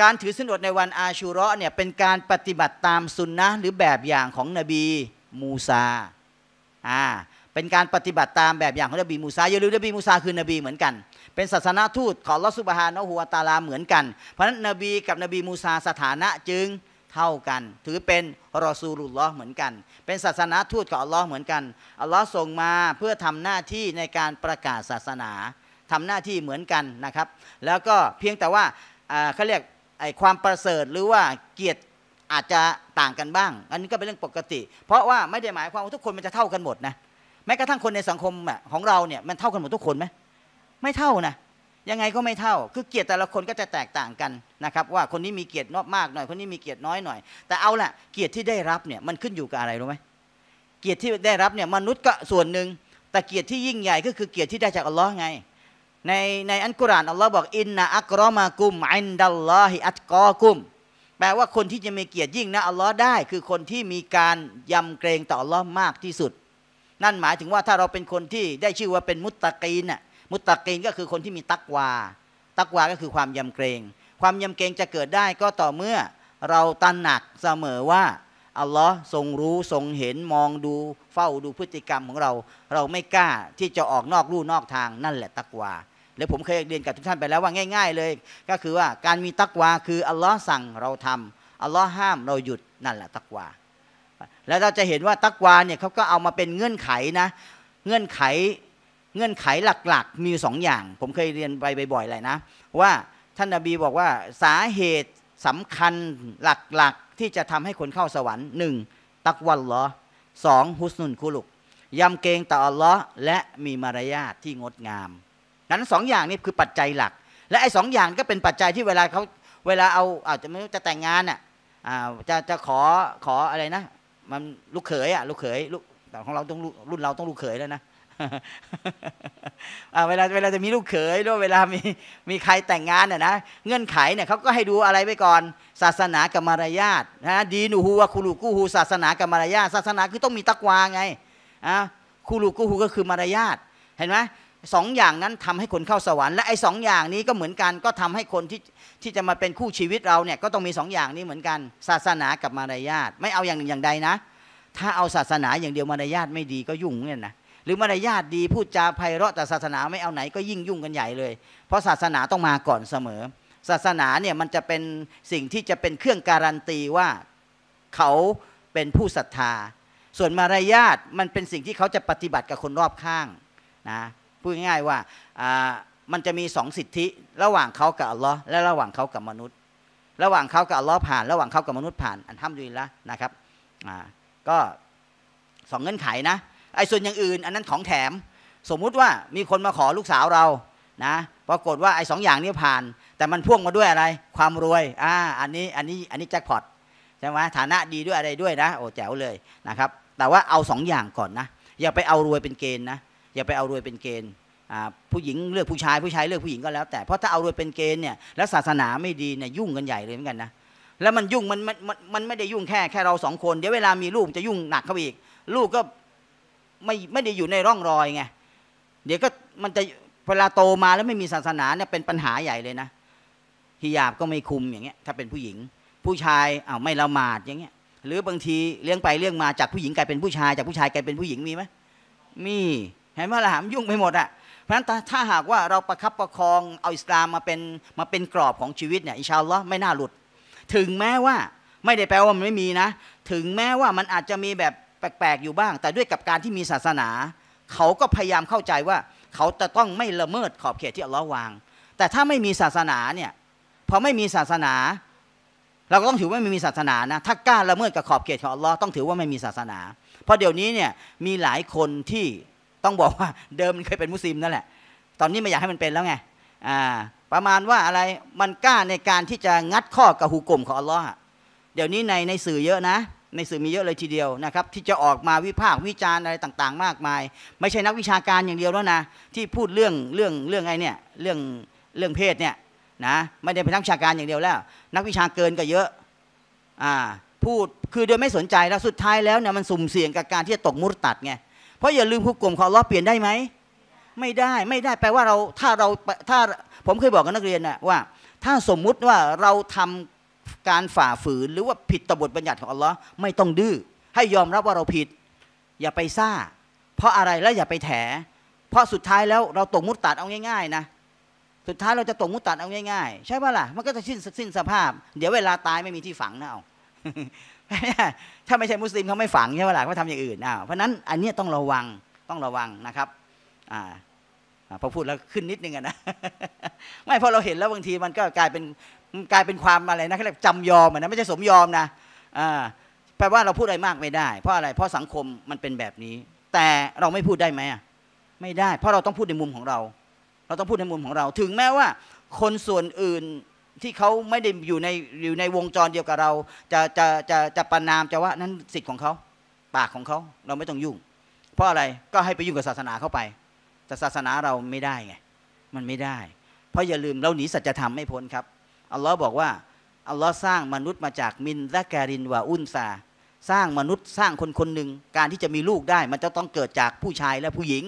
Speaker 1: การถือสินอดในวันอาชูรอะเนี่ยเป็นการปฏิบัติตามสุนนะหรือแบบอย่างของนบีมูซา อ่าเป็นการปฏิบัติตามแบบอย่างของนบีมูซาอย่าลืมนบีมูซาคือนบีเหมือนกัน เป็นศาสนาทูตของลอสุบฮานอหัวตาลาเหมือนกันเพราะนั้นนบีกับนบีมูซาสถานะจึงเท่ากัน ถือเป็นรอซูลุลลอฮ์เหมือนกัน เป็นศาสนาทูตของอัลลอฮ์เหมือนกัน อัลลอฮ์ส่งมาเพื่อทำหน้าที่ในการประกาศศาสนา ทำหน้าที่เหมือนกันนะครับ แล้วก็เพียงแต่ว่าเขาเรียกไอความประเสริฐหรือว่าเกียรติอาจจะต่างกันบ้าง อันนี้ก็เป็นเรื่องปกติ เพราะว่าไม่ได้หมายความว่าทุกคนมันจะเท่ากันหมดนะแม้กระทั่งคนในสังคมของเราเนี่ยมันเท่ากันหมดทุกคนไหมไม่เท่านะ ยังไงก็ไม่เท่า คือเกียรติแต่ละคนก็จะแตกต่างกันนะครับ ว่าคนนี้มีเกียรตินอกมากหน่อย คนนี้มีเกียรติน้อยหน่อย แต่เอาละเกียรติที่ได้รับเนี่ยมันขึ้นอยู่กับอะไรรู้ไหมเกียรติที่ได้รับเนี่ยมนุษย์ก็ส่วนหนึ่งแต่เกียรติที่ยิ่งใหญ่ก็คือเกียรติที่ได้จากอัลลอฮ์ไงในในอันกุรานอัลลอฮ์บอกอินนาอักรอมากุมอินดัลลอฮิอัตกอกุมแปลว่าคนที่จะมีเกียรติยิ่งนะอัลลอฮ์ได้คือคนที่มีการยำเกรงต่ออัลลอฮ์มากที่สุดนั่นหมายถึงว่าถ้าเราเป็นคนที่ได้ชื่อว่าเป็นมุตตะกีนน่ะมุตตะกีนก็คือคนที่มีตักวา ตักวาก็คือความยำเกรง ความยำเกรงจะเกิดได้ก็ต่อเมื่อเราตันหนักเสมอว่า อัลลอฮ์ทรงรู้ทรงเห็นมองดูเฝ้าดูพฤติกรรมของเรา เราไม่กล้าที่จะออกนอกลู่นอกทางนั่นแหละตักวาและผมเคยเรียนกับทุกท่านไปแล้วว่าง่ายๆเลยก็คือว่าการมีตักวาคืออัลลอฮ์สั่งเราทำอัลลอฮ์ห้ามเราหยุดนั่นแหละตักวาแล้วเราจะเห็นว่า ตักวา เนี่ยเขาก็เอามาเป็นเงื่อนไขนะ เงื่อนไข เงื่อนไขหลักๆ มีสองอย่าง ผมเคยเรียนไปบ่อยๆเลยนะว่าท่านนบีบอกว่าสาเหตุสำคัญหลักๆที่จะทำให้คนเข้าสวรรค์หนึ่งตักวันเหรอสองฮุสนุนคุลุกยำเกงต่ออัลลอฮ์และมีมารยาทที่งดงาม นั้นสองอย่างนี้คือปัจจัยหลัก และไอ้สองอย่างก็เป็นปัจจัยที่เวลาเขาเวลาเอาอาจจะไม่จะแต่งงานอ่ะจะจะขอขออะไรนะมันลูกเขยอ่ะ ลูกเขยลูกแต่ของเราต้องรุ่นเราต้องลูกเขยแล้วนะเวลาเวลาจะมีลูกเขยด้วยเวลามีมีใครแต่งงานเนี่ยนะเงื่อนไขเนี่ยเขาก็ให้ดูอะไรไปก่อนศาสนากับมารยาทนะดีนูฮูวะคูลูกูฮูศาสนากับมารยาทศาสนาคือต้องมีตักวาไงอ่ะคูลูกูฮูก็คือมารยาทเห็นไหมสองอย่างนั้นทำให้คนเข้าสวรรค์และไอ้สองอย่างนี้ก็เหมือนกันก็ทำให้คนที่ที่จะมาเป็นคู่ชีวิตเราเนี่ยก็ต้องมีสองอย่างนี้เหมือนกันศาสนากับมารยาทไม่เอาอย่างหนึ่งอย่างใดนะ ถ้าเอาศาสนาอย่างเดียวมารยาทไม่ดีก็ยุ่งเนี่ยนะหรือมารยาทดีพูดจาไพเราะแต่ศาสนาไม่เอาไหนก็ยิ่งยุ่งกันใหญ่เลย เพราะศาสนาต้องมาก่อนเสมอ ศาสนาเนี่ยมันจะเป็นสิ่งที่จะเป็นเครื่องการันตีว่าเขาเป็นผู้ศรัทธา ส่วนมารยาทมันเป็นสิ่งที่เขาจะปฏิบัติกับคนรอบข้างนะพูดง่ายๆว่ามันจะมีสองสิทธิระหว่างเขากับอัลลอฮ์และระหว่างเขากับมนุษย์ ระหว่างเขากับอัลลอฮ์ผ่าน ระหว่างเขากับมนุษย์ผ่าน อันท้มดุลละนะครับก็สองเงื่อนไขนะไอ้ส่วนอย่างอื่น อันนั้นของแถม สมมุติว่ามีคนมาขอลูกสาวเรานะปรากฏว่าไอ้สองอย่างนี้ผ่าน แต่มันพ่วงมาด้วยอะไร ความรวยอ่าอันนี้อันนี้อันนี้แจ็คพอตใช่ไหมฐานะดีด้วยอะไรด้วยนะ โอ้แจ๋วเลยนะครับ แต่ว่าเอาสองอย่างก่อนนะ อย่าไปเอารวยเป็นเกณฑ์นะอย่าไปเอารวยเป็นเกณฑ์ผู้หญิงเลือกผู้ชายผู้ชายเลือกผู้หญิงก็แล้วแต่เพราะถ้าเอารวยเป็นเกณฑ์เนี่ยแล้วศาสนาไม่ดีเนี่ยยุ่งกันใหญ่เลยเหมือนกันนะแล้วมันยุ่งมันมันมันไม่ได้ยุ่งแค่แค่เราสองคนเดี๋ยวเวลามีลูกจะยุ่งหนักเข้าอีก ลูกก็ไม่ไม่ได้อยู่ในร่องรอยไงเดี๋ยวก็มันจะเวลาโตมาแล้วไม่มีศาสนาเนี่ยเป็นปัญหาใหญ่เลยนะฮิญาบก็ไม่คุมอย่างเงี้ย ถ้าเป็นผู้หญิง ผู้ชายอ้าวไม่ละหมาดอย่างเงี้ยหรือบางทีเลี้ยงไปเลี้ยงมาจากผู้หญิงกลายเป็นผู้ชาย จากผู้ชายกลายเป็นผู้หญิงมีไหมมีเห็นว่าลาะยุ่งไปหมดอ่ะ เพราะฉะนั้นถ้าหากว่าเราประคับประคองเอาอิสลามมาเป็นมาเป็นกรอบของชีวิตเนี่ยอินชาอัลลอฮ์ไม่น่าหลุด ถึงแม้ว่าไม่ได้แปลว่ามันไม่มีนะ ถึงแม้ว่ามันอาจจะมีแบบแปลกๆอยู่บ้าง แต่ด้วยกับการที่มีศาสนา เขาก็พยายามเข้าใจว่าเขาจะต้องไม่ละเมิดขอบเขตที่อัลลอฮ์วาง แต่ถ้าไม่มีศาสนาเนี่ยพอไม่มีศาสนา เราก็ต้องถือว่าไม่มีศาสนานะ ถ้ากล้าละเมิดกับขอบเขตของอัลลอฮ์ต้องถือว่าไม่มีศาสนา เพราะเดี๋ยวนี้เนี่ยมีหลายคนที่ต้องบอกว่าเดิมมันเคยเป็นมุสลิมนั่นแหละตอนนี้ไม่อยากให้มันเป็นแล้วไงประมาณว่าอะไรมันกล้าในการที่จะงัดข้อกับหูกลมของอัลลอฮ์เดี๋ยวนี้ในในสื่อเยอะนะในสื่อมีเยอะเลยทีเดียวนะครับที่จะออกมาวิพากษ์วิจารณ์อะไรต่างๆ มากมาย ไม่ใช่นักวิชาการอย่างเดียวแล้วนะที่พูดเรื่องเรื่องเรื่องไอ้เนี่ยเรื่องเรื่องเพศเนี่ยนะไม่ได้เป็นนักวิชาการอย่างเดียวแล้ว นักวิชาเกินก็เยอะอ่าพูดคือโดยไม่สนใจแล้วสุดท้ายแล้วเนี่ยมันสุ่มเสี่ยงกับการที่จะตกมุรตัดไงพราะอย่าลืมผู้กลุ่มของล้อเปลี่ยนได้ไหมไม่ได้ไม่ได้แปลว่าเราถ้าเราถ้าผมเคยบอกกับนักเรียนนะว่า ถ้าสมมุติว่าเราทำการฝ่าฝืนหรือว่าผิดต่อบทบัญญัติของอัลลอฮ์ไม่ต้องดื้อให้ยอมรับว่าเราผิด อย่าไปซ่า เพราะอะไรแล้วอย่าไปแถ เพราะสุดท้ายแล้วเราตกมุตตัดเอาง่ายๆนะสุดท้ายเราจะตกมุตตัดเอาง่ายๆ ใช่ป่ะล่ะมันก็จะสิ้นสิ้นสภาพ เดี๋ยวเวลาตายไม่มีที่ฝังนะเอาถ้าไม่ใช่มุสลิมเขาไม่ฝังใช่ไหมล่ะเขาทำอย่างอื่นอ้าวเพราะนั้นอันนี้ต้องระวังต้องระวังนะครับ อ่าพอพูดแล้วขึ้นนิดนึงอะนะไม่พอเราเห็นแล้วบางทีมันก็กลายเป็นกลายเป็นความอะไรนะเขาเรียกจำยอมนะไม่ใช่สมยอมนะแปลว่าเราพูดอะไรมากไม่ได้ เพราะอะไรเพราะสังคมมันเป็นแบบนี้ แต่เราไม่พูดได้ไหมอะไม่ได้ เพราะเราต้องพูดในมุมของเรา เราต้องพูดในมุมของเรา ถึงแม้ว่า คนส่วนอื่นที่เขาไม่ได้อยู่ในอยู่ในวงจรเดียวกับเรา จะจะจะจะประนามจะว่านั้นสิทธิ์ของเขาปากของเขาเราไม่ต้องยุ่ง เพราะอะไรก็ให้ไปยุ่งกับศาสนาเข้าไป แต่ศาสนาเราไม่ได้ไงมันไม่ได้ เพราะอย่าลืมเราหนีสัจธรรมไม่พ้นครับ อัลลอฮ์บอกว่า อัลลอฮ์สร้างมนุษย์มาจากมินและแกรินวาอุนซาสร้างมนุษย์สร้างคนคนหนึ่งการที่จะมีลูกได้ มันจะต้องเกิดจากผู้ชายและผู้หญิง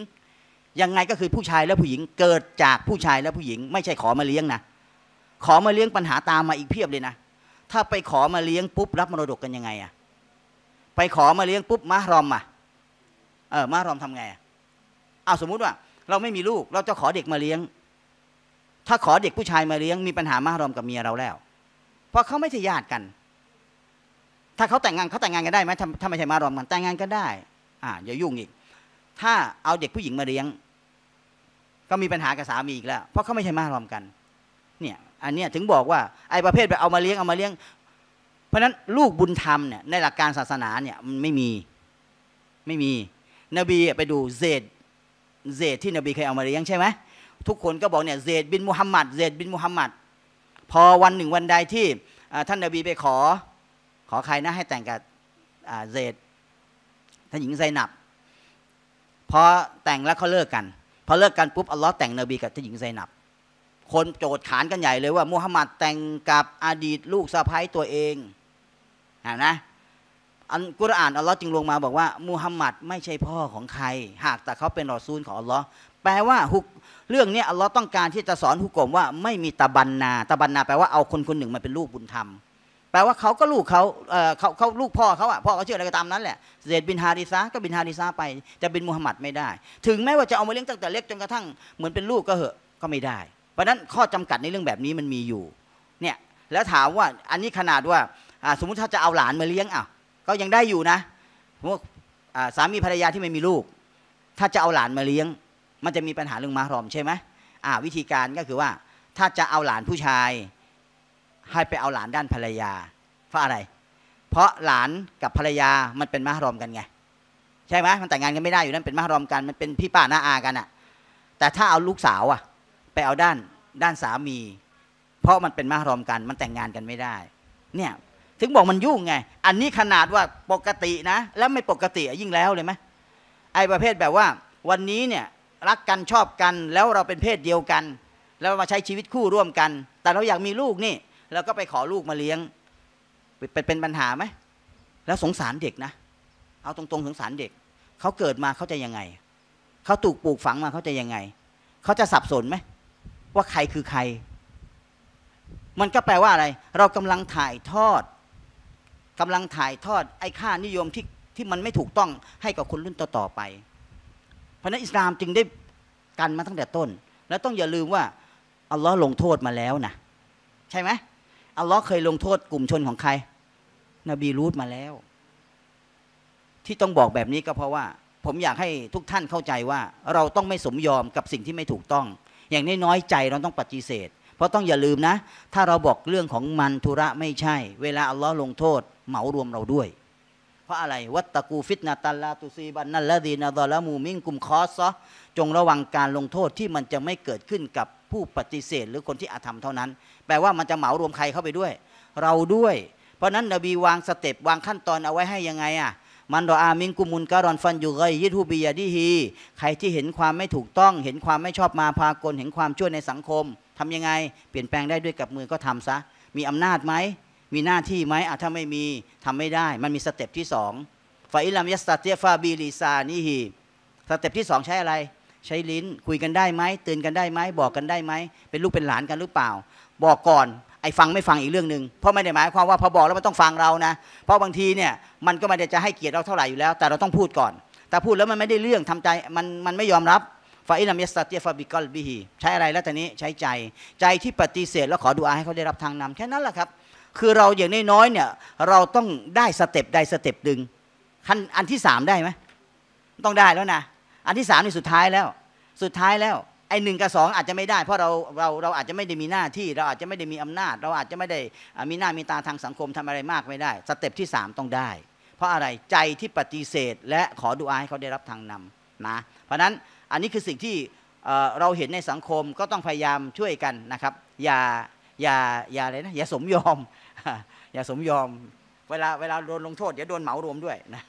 Speaker 1: ยังไงก็คือผู้ชายและผู้หญิง เกิดจากผู้ชายและผู้หญิง ไม่ใช่ขอมาเลี้ยงนะขอมาเลี้ยงปัญหาตามมาอีกเพียบเลยนะถ้าไปขอมาเลี้ยงปุ๊บรับมรดกกันยังไงอะไปขอมาเลี้ยงปุ๊บมารอมอะเออมารอมทำไงอะเอาสมมุติว่า เราไม่มีลูก เราจะขอเด็กมาเลี้ยง ถ้าขอเด็กผู้ชายมาเลี้ยงมีปัญหามารอมกับเมียเราแล้ว เพราะเขาไม่ใช่ญาติกัน ถ้าเขาแต่งงานเขาแต่งงานกันได้ไหมถ้าไม่ใช่มารอมกันแต่งงานกันได้ อ่าอย่ายุ่งอีก ถ้าเอาเด็กผู้หญิงมาเลี้ยง ก็มีปัญหากับสามีอีกแล้วเพราะเขาไม่ใช่มารอมกันเนี่ยอันเนี้ยถึงบอกว่าไอ้ประเภทแบบเอามาเลี้ยงเอามาเลี้ยง เพราะนั้น ลูกบุญธรรมเนี่ยในหลักการศาสนาเนี่ยมันไม่มีไม่มี นบีไปดูเจดเจดที่นบีเคยเอามาเลี้ยงใช่ไหมทุกคนก็บอกเนี่ยเจดบินมุฮัมมัดเจดบินมุฮัมมัดพอวันหนึ่งวันใดที่ท่านนบีไปขอ ขอใครนะให้แต่งกับเจดท่านหญิงไซนับพอแต่งแล้วเขาเลิกกัน พอเลิกกันปุ๊บอัลลอฮ์แต่งนบีกับท่านหญิงไซนับคนโจดขานกันใหญ่เลยว่ามูฮัมหมัดแต่งกับอดีต ลูกสะพ้ายตัวเองนะอันกุรอานอัลลอฮ์จึงลงมาบอกว่ามูฮัมหมัดไม่ใช่พ่อของใคร หากแต่เขาเป็นรอซูลของอัลลอฮ์แปลว่าเรื่องนี้อัลลอฮ์ต้องการที่จะสอนฮุกกลมว่าไม่มีตะบันนาตะบันนาแปลว่าเอาคนคนหนึ่งมาเป็นลูกบุญธรรม แปลว่าเขาก็ลูกเขาเขาเขาลูกพ่อเขาอ่ะพ่อเขาเชื่ออะไรก็ตามนั้นแหละเซดบินฮาริซาก็บินฮาริซาไปจะบินมูฮัมหมัดไม่ได้ถึงแม้ว่าจะเอามาเลี้ยงตั้งแต่เล็กจนกระทั่ง เหมือนเป็นลูกก็เหอะก็ไม่ได้เพราะนั้นข้อจำกัดในเรื่องแบบนี้มันมีอยู่เนี่ยแล้วถามว่าอันนี้ขนาดว่าสมมติถ้าจะเอาหลานมาเลี้ยงอ่ะก็ยังได้อยู่นะพวกสามีภรรยาที่ไม่มีลูก ถ้าจะเอาหลานมาเลี้ยง มันจะมีปัญหาเรื่องมารอม ใช่ไหมวิธีการก็คือว่าถ้าจะเอาหลานผู้ชาย ให้ไปเอาหลานด้านภรรยาเพราะอะไร เพราะหลานกับภรรยามันเป็นมารอมกันไงใช่ไหมมันแต่งงานกันไม่ได้อยู่นั่นเป็นมารอมกันมันเป็นพี่ป้าน้าอากันอะ่ะ แต่ถ้าเอาลูกสาวอะ่ะไปเอาด้านด้านสามี เพราะมันเป็นมารอมกันมันแต่งงานกันไม่ได้เนี่ยถึงบอกมันยุ่งไง อันนี้ขนาดว่าปกตินะ แล้วไม่ปกติ ยิ่งแล้วเลยไหมไอ้ประเภทแบบว่า วันนี้เนี่ยรักกันชอบกันแล้วเราเป็นเพศเดียวกัน แล้วมาใช้ชีวิตคู่ร่วมกัน แต่เราอยากมีลูกนี่เราก็ไปขอลูกมาเลี้ยง เป็นเป็นปัญหาไหมแล้วสงสารเด็กนะ เอาตรงๆสงสารเด็กเขาเกิดมาเขาจะยังไงเขาถูกปลูกฝังมาเขาจะยังไงเขาจะสับสนไหมว่าใครคือใคร มันก็แปลว่าอะไร เรากำลังถ่ายทอด กำลังถ่ายทอดไอ้ค่านิยมที่ ที่มันไม่ถูกต้อง ให้กับคนรุ่นต่อๆไป เพราะนั้นอิสลามจึงได้กันมาตั้งแต่ต้น แล้วต้องอย่าลืมว่า อัลลอฮ์ลงโทษมาแล้วนะ ใช่ไหมอัลลอฮ์เคยลงโทษกลุ่มชนของใคร นบีรูธมาแล้ว ที่ต้องบอกแบบนี้ก็เพราะว่า ผมอยากให้ทุกท่านเข้าใจว่า เราต้องไม่สมยอมกับสิ่งที่ไม่ถูกต้องอย่างน้อยใจเราต้องปฏิเสธ เพราะต้องอย่าลืมนะ ถ้าเราบอกเรื่องของมัน ธุระไม่ใช่ เวลาอัลลอฮ์ลงโทษ เหมารวมเราด้วย เพราะอะไร วัตตะกูฟิตนาตัลลาตุซีบันนัลละดีนาดอละมูมิงกุมคอสซะจงระวังการลงโทษที่มันจะไม่เกิดขึ้นกับผู้ปฏิเสธหรือคนที่อาธรรมเท่านั้น แปลว่ามันจะเหมารวมใครเข้าไปด้วย เราด้วย เพราะนั้นนบีวางสเต็ปวางขั้นตอนเอาไว้ให้ยังไงอ่ะมันรออามิงกุมุลการอนฟันอยู่เลยยิทูบียาดีฮีใครที่เห็นความไม่ถูกต้อง เห็นความไม่ชอบมาพากลเห็นความชั่วในสังคม ทำยังไงเปลี่ยนแปลงได้ด้วยกับมือก็ทำซะ มีอำนาจไหมมีหน้าที่ไหมอ่ะถ้าไม่มี ทำไม่ได้ มันมีสเต็ปที่สองฟาอิลามยัสตาเตฟาบีลีซานีฮีสเต็ปที่สองใช้อะไร ใช้ลิ้นคุยกันได้ไหมเตือนกันได้ไหมบอกกันได้ไหมเป็นลูกเป็นหลานกันหรือเปล่า บอกก่อนไอ้ฟังไม่ฟังอีกเรื่องหนึ่งเพราะไม่ได้หมายความว่า พอบอกแล้วมันต้องฟังเรานะเพราะบางทีเนี่ยมันก็ไม่ได้จะให้เกียรติเราเท่าไหร่อยู่แล้ว แต่เราต้องพูดก่อน แต่พูดแล้วมันไม่ได้เรื่องทำใจมันมันไม่ยอมรับฟาอิลามิสตาเตียฟาบิกอลบิฮีใช้อะไรแล้วตอนนี้ใช้ใจใจที่ปฏิเสธแล้วขอดูอาให้เขาได้รับทางนำแค่นั้นแหละครับ คือเราอย่างน้อยๆเนี่ย เราต้องได้สเต็ปใดสเต็ปดึงขั้นอันที่สามได้ไหมต้องได้แล้วนะอันที่สามนี่สุดท้ายแล้วสุดท้ายแล้วไอหนึ่งกับสองอาจจะไม่ได้ เพราะเราเราเราอาจจะไม่ได้มีหน้าที่ เราอาจจะไม่ได้มีอำนาจ เราอาจจะไม่ได้มีหน้ามีตาทางสังคมทำอะไรมากไม่ได้ สเต็ปที่3ต้องได้ เพราะอะไรใจที่ปฏิเสธและขอดูอาให้เขาได้รับทางนำนะเพราะนั้นอันนี้คือสิ่งที่เราเห็นในสังคมก็ต้องพยายามช่วยกันนะครับอย่าอย่าอย่าอะไรนะอย่าสมยอม อย่าสมยอมเวลาเวลาโดนลงโทษเดี๋ยวโดนเหมารวมด้วยนะ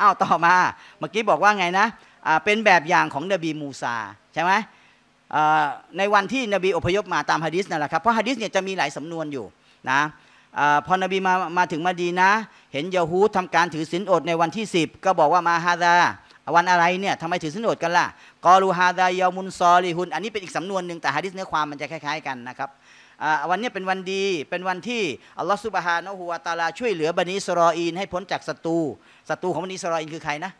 Speaker 1: อ้าวต่อมา เมื่อกี้บอกว่าไงนะเป็นแบบอย่างของเดบีมูซาใช่ไหมในวันที่นบีอพยพมาตามฮะดิษนั่นแหละครับเพราะฮะดิษเนี่ยจะมีหลายสำนวนอยู่นะพอนบีมามาถึงมาดีนะเห็นยาฮูททำการถือศีลอดในวันที่ 10 ก็บอกว่ามาฮาดาวันอะไรเนี่ยทำไมถือศีลอดกันล่ะกอรูฮาดายามุนซอลีฮุนอันนี้เป็นอีกสำนวนหนึ่งแต่ฮะดิษเนื้อความมันจะคล้ายๆกันนะครับวันนี้เป็นวันดีเป็นวันที่อัลลอฮฺสุบฮานะฮูวาตาลาช่วยเหลือบันิสรออีนให้พ้นจากศัตรูศัตรูของบันิสรออีนคือใครนะ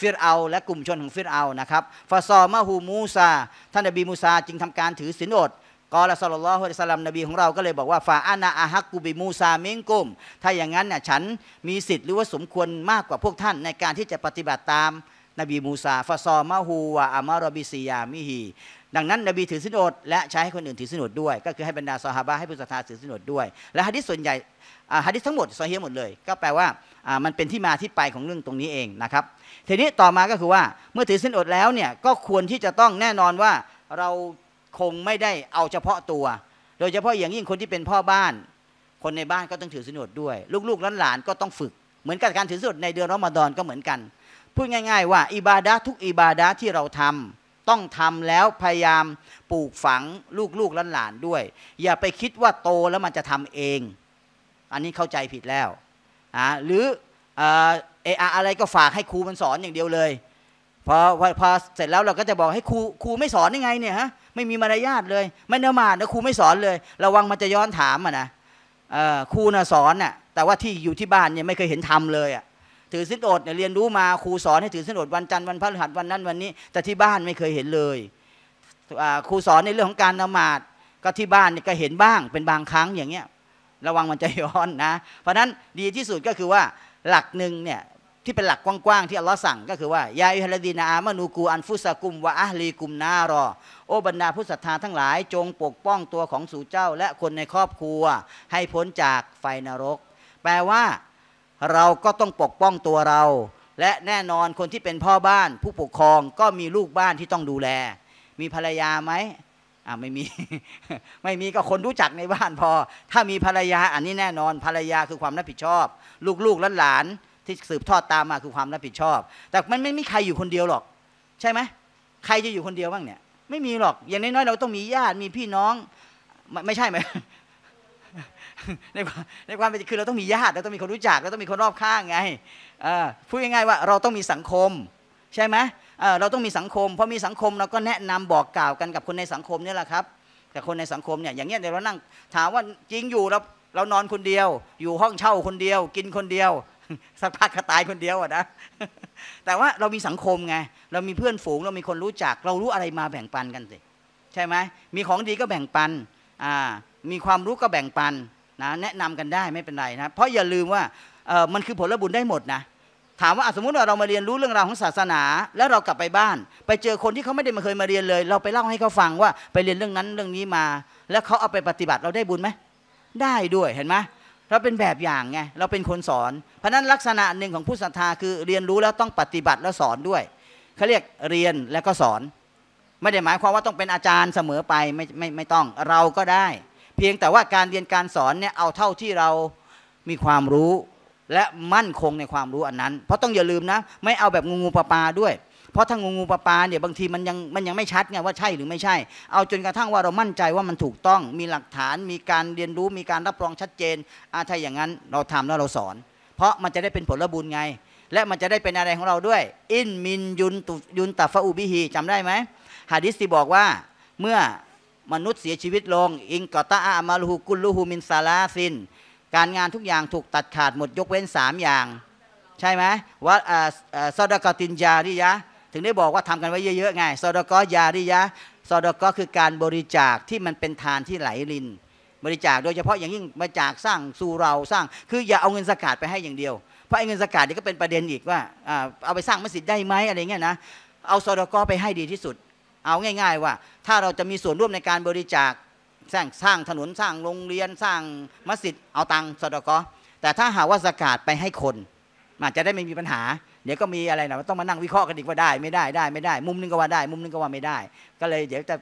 Speaker 1: ฟิรเอา และกลุ่มชนของฟิรเอานะครับฟาซอมาฮูมูซา ท่านนบีมูซาจึงทำการถือศีลอดกอลาสลลลอฮุอะลัยสลัมนบีของเราก็เลยบอกว่าฟาอานาอาฮักกูบิมูซาเมงกุม ถ้าอย่างนั้นเนี่ยฉันมีสิทธิ์หรือว่าสมควรมากกว่าพวกท่านในการที่จะปฏิบัติตามนบีมูซา ฟาซอมาฮูวะอามารบิซียามิฮีดังนั้นนบีถือศีลอดและใช้ให้คนอื่นถือศีลอดด้วย ก็คือให้บรรดาซอฮาบะให้ผู้ศรัทธาถือศีลอดด้วย และฮะดิษส่วนใหญ่ฮะดิษทั้งหมดซอฮีหมดเลย ก็แปลว่ามันเป็นที่มาที่ไปของเรื่องตรงนี้เองนะครับทีนี้ต่อมาก็คือว่าเมื่อถือสินอดแล้วเนี่ย ก็ควรที่จะต้องแน่นอนว่าเราคงไม่ได้เอาเฉพาะตัว โดยเฉพาะอย่างยิ่งคนที่เป็นพ่อบ้าน คนในบ้านก็ต้องถือสินอดด้วยลูกๆหลานๆก็ต้องฝึก เหมือนกับการถือสินอดในเดือนรอมฎอนก็เหมือนกันพูดง่ายๆว่าอิบาดะทุกอิบาดะที่เราทำ ต้องทำแล้วพยายามปลูกฝังลูกๆหลานๆด้วย อย่าไปคิดว่าโตแล้วมันจะทำเองอันนี้เข้าใจผิดแล้วหรือเอออะไรก็ฝากให้ครูมันสอนอย่างเดียวเลยพอพอเสร็จแล้วเราก็จะบอกให้ครูครูไม่สอนยังไงเนี่ยฮะไม่มีมารยาทเลย ไม่เนื้อมาดนะครูไม่สอนเลย ระวังมันจะย้อนถามอ่ะนะครูน่ะสอนน่ะแต่ว่าที่อยู่ที่บ้านเนี่ยไม่เคยเห็นทำเลยอ่ะถือสินอดเนี่ยเรียนรู้มาครูสอนให้ถือสินอดวันจันทร์วันพฤหัสวันนั้นวันนี้ แต่ที่บ้านไม่เคยเห็นเลยครูสอนในเรื่องของการนมาดก็ที่บ้านก็เห็นบ้างเป็นบางครั้งอย่างเงี้ยระวังมันจะย้อนนะ เพราะนั้นดีที่สุดก็คือว่าหลักหนึ่งเนี่ยที่เป็นหลักกว้างๆที่อัลลอฮ์สั่ง ก็คือว่า ยาอิฮลดีนาอามานูกูอันฟุสกุมวะอัลีกุมนารอโอบรรดาผู้ศรัทธาทั้งหลายจงปกป้องตัวของสู่เจ้า และคนในครอบครัว ให้พ้นจากไฟนรก แปลว่า เราก็ต้องปกป้องตัวเรา และแน่นอนคนที่เป็นพ่อบ้าน ผู้ปกครองก็มีลูกบ้านที่ต้องดูแล มีภรรยาไหมอ่าไม่มีไม่มีก็คนรู้จักในบ้านพอ ถ้ามีภรรยาอันนี้แน่นอนภรรยาคือความรับผิดชอบ ลูกๆหลานลานที่สืบทอดตามมาคือความรับผิดชอบ แต่มันไม่มีใครอยู่คนเดียวหรอก ใช่ไหม ใครจะอยู่คนเดียวบ้างเนี่ย ไม่มีหรอก อย่างน้อยๆเราต้องมีญาติมีพี่น้อง ไม่ใช่ไหม ในความในความเป็นคือเราต้องมีญาติเราต้องมีคนรู้จักเราต้องมีคนรอบข้างไงพูดง่ายๆว่าเราต้องมีสังคม ใช่ไหมเราต้องมีสังคมเพราะมีสังคมเราก็แนะนำบอกกล่าวกันกับคนในสังคมนี่แหละครับ แต่คนในสังคมเนี่ยอย่างเงี้ยเดี๋ยวเรานั่งถามว่าจริงอยู่เราเรานอนคนเดียว อยู่ห้องเช่าคนเดียว กินคนเดียวสักพักก็ตายคนเดียวอะนะ แต่ว่าเรามีสังคมไง เรามีเพื่อนฝูงเรามีคนรู้จัก เรารู้อะไรมาแบ่งปันกันสิ ใช่ไหม มีของดีก็แบ่งปันอ่ามีความรู้ก็แบ่งปันนะ แนะนำกันได้ไม่เป็นไรนะ เพราะอย่าลืมว่าเออมันคือผลบุญได้หมดนะ ถามว่าสมมติว่าเรามาเรียนรู้เรื่องราวของศาสนา แล้วเรากลับไปบ้าน ไปเจอคนที่เขาไม่ได้มาเคยมาเรียนเลย เราไปเล่าให้เขาฟังว่าไปเรียนเรื่องนั้นเรื่องนี้มา แล้วเขาเอาไปปฏิบัติเราได้บุญไหมได้ด้วยเห็นไหมเราเป็นแบบอย่างไง เราเป็นคนสอน เพราะนั้นลักษณะหนึ่งของผู้ศรัทธาคือเรียนรู้แล้วต้องปฏิบัติแล้วสอนด้วยเขาเรียกเรียนแล้วก็สอน ไม่ได้หมายความว่าต้องเป็นอาจารย์เสมอไปไม่ไม่ไม่ต้องเราก็ได้ เพียงแต่ว่าการเรียนการสอนเนี่ยเอาเท่าที่เรามีความรู้และมั่นคงในความรู้อันนั้น เพราะต้องอย่าลืมนะไม่เอาแบบงูงูปลาปลาด้วยเพราะถ้างูงูปลาปลาเนี่ยบางทีมันยังมันยังไม่ชัดไงว่าใช่หรือไม่ใช่เอาจนกระทั่งว่าเรามั่นใจว่ามันถูกต้องมีหลักฐานมีการเรียนรู้มีการรับรองชัดเจนอาถ้าอย่างนั้นเราทำแล้วเราสอน เพราะมันจะได้เป็นผลบุญไง และมันจะได้เป็นอะไรของเราด้วย อินมินยุนตุยุนตัฟอูบิฮีจำได้ไหมฮะดิษที่บอกว่าเมื่อมนุษย์เสียชีวิตลง อิงกอตาอามาลูกุลลูฮูมินซาลาซิน การงานทุกอย่างถูกตัดขาดหมดยกเว้น3อย่าง ใช่ไหมว่าซาดกตินยาริยะถึงได้บอกว่าทำกันไว้เยอะๆไงซอดกอ ยาริยะซอดกอคือการบริจาคที่มันเป็นทานที่ไหลริน บริจาคโดยเฉพาะอย่างยิ่งบริจาคสร้างสู่เราสร้างคืออย่าเอาเงินสกัดไปให้อย่างเดียว เพราะไอ้เงินสกัดนี่ก็เป็นประเด็นอีกว่าเอาไปสร้างมัสยิดได้ไหมอะไรเงี้ยนะเอาซอดกอไปให้ดีที่สุด เอาง่าย ๆว่า ถ้าเราจะมีส่วนร่วมในการบริจาคสร้างสร้างถนนสร้างโรงเรียน สร้างมัสยิดเอาตังซอดกอแต่ถ้าหาว่าสกัดไปให้คนอาจจะได้ไม่มีปัญหาเดี๋ยวก็มีอะไรนะต้องมานั่งวิเคราะห์กันอีกว่าได้ ไม่ได้ได้ ไม่ได้มุมนึงก็ว่าได้มุมนึงก็ว่าไม่ได้ ก็เลย เดี๋ยวจะ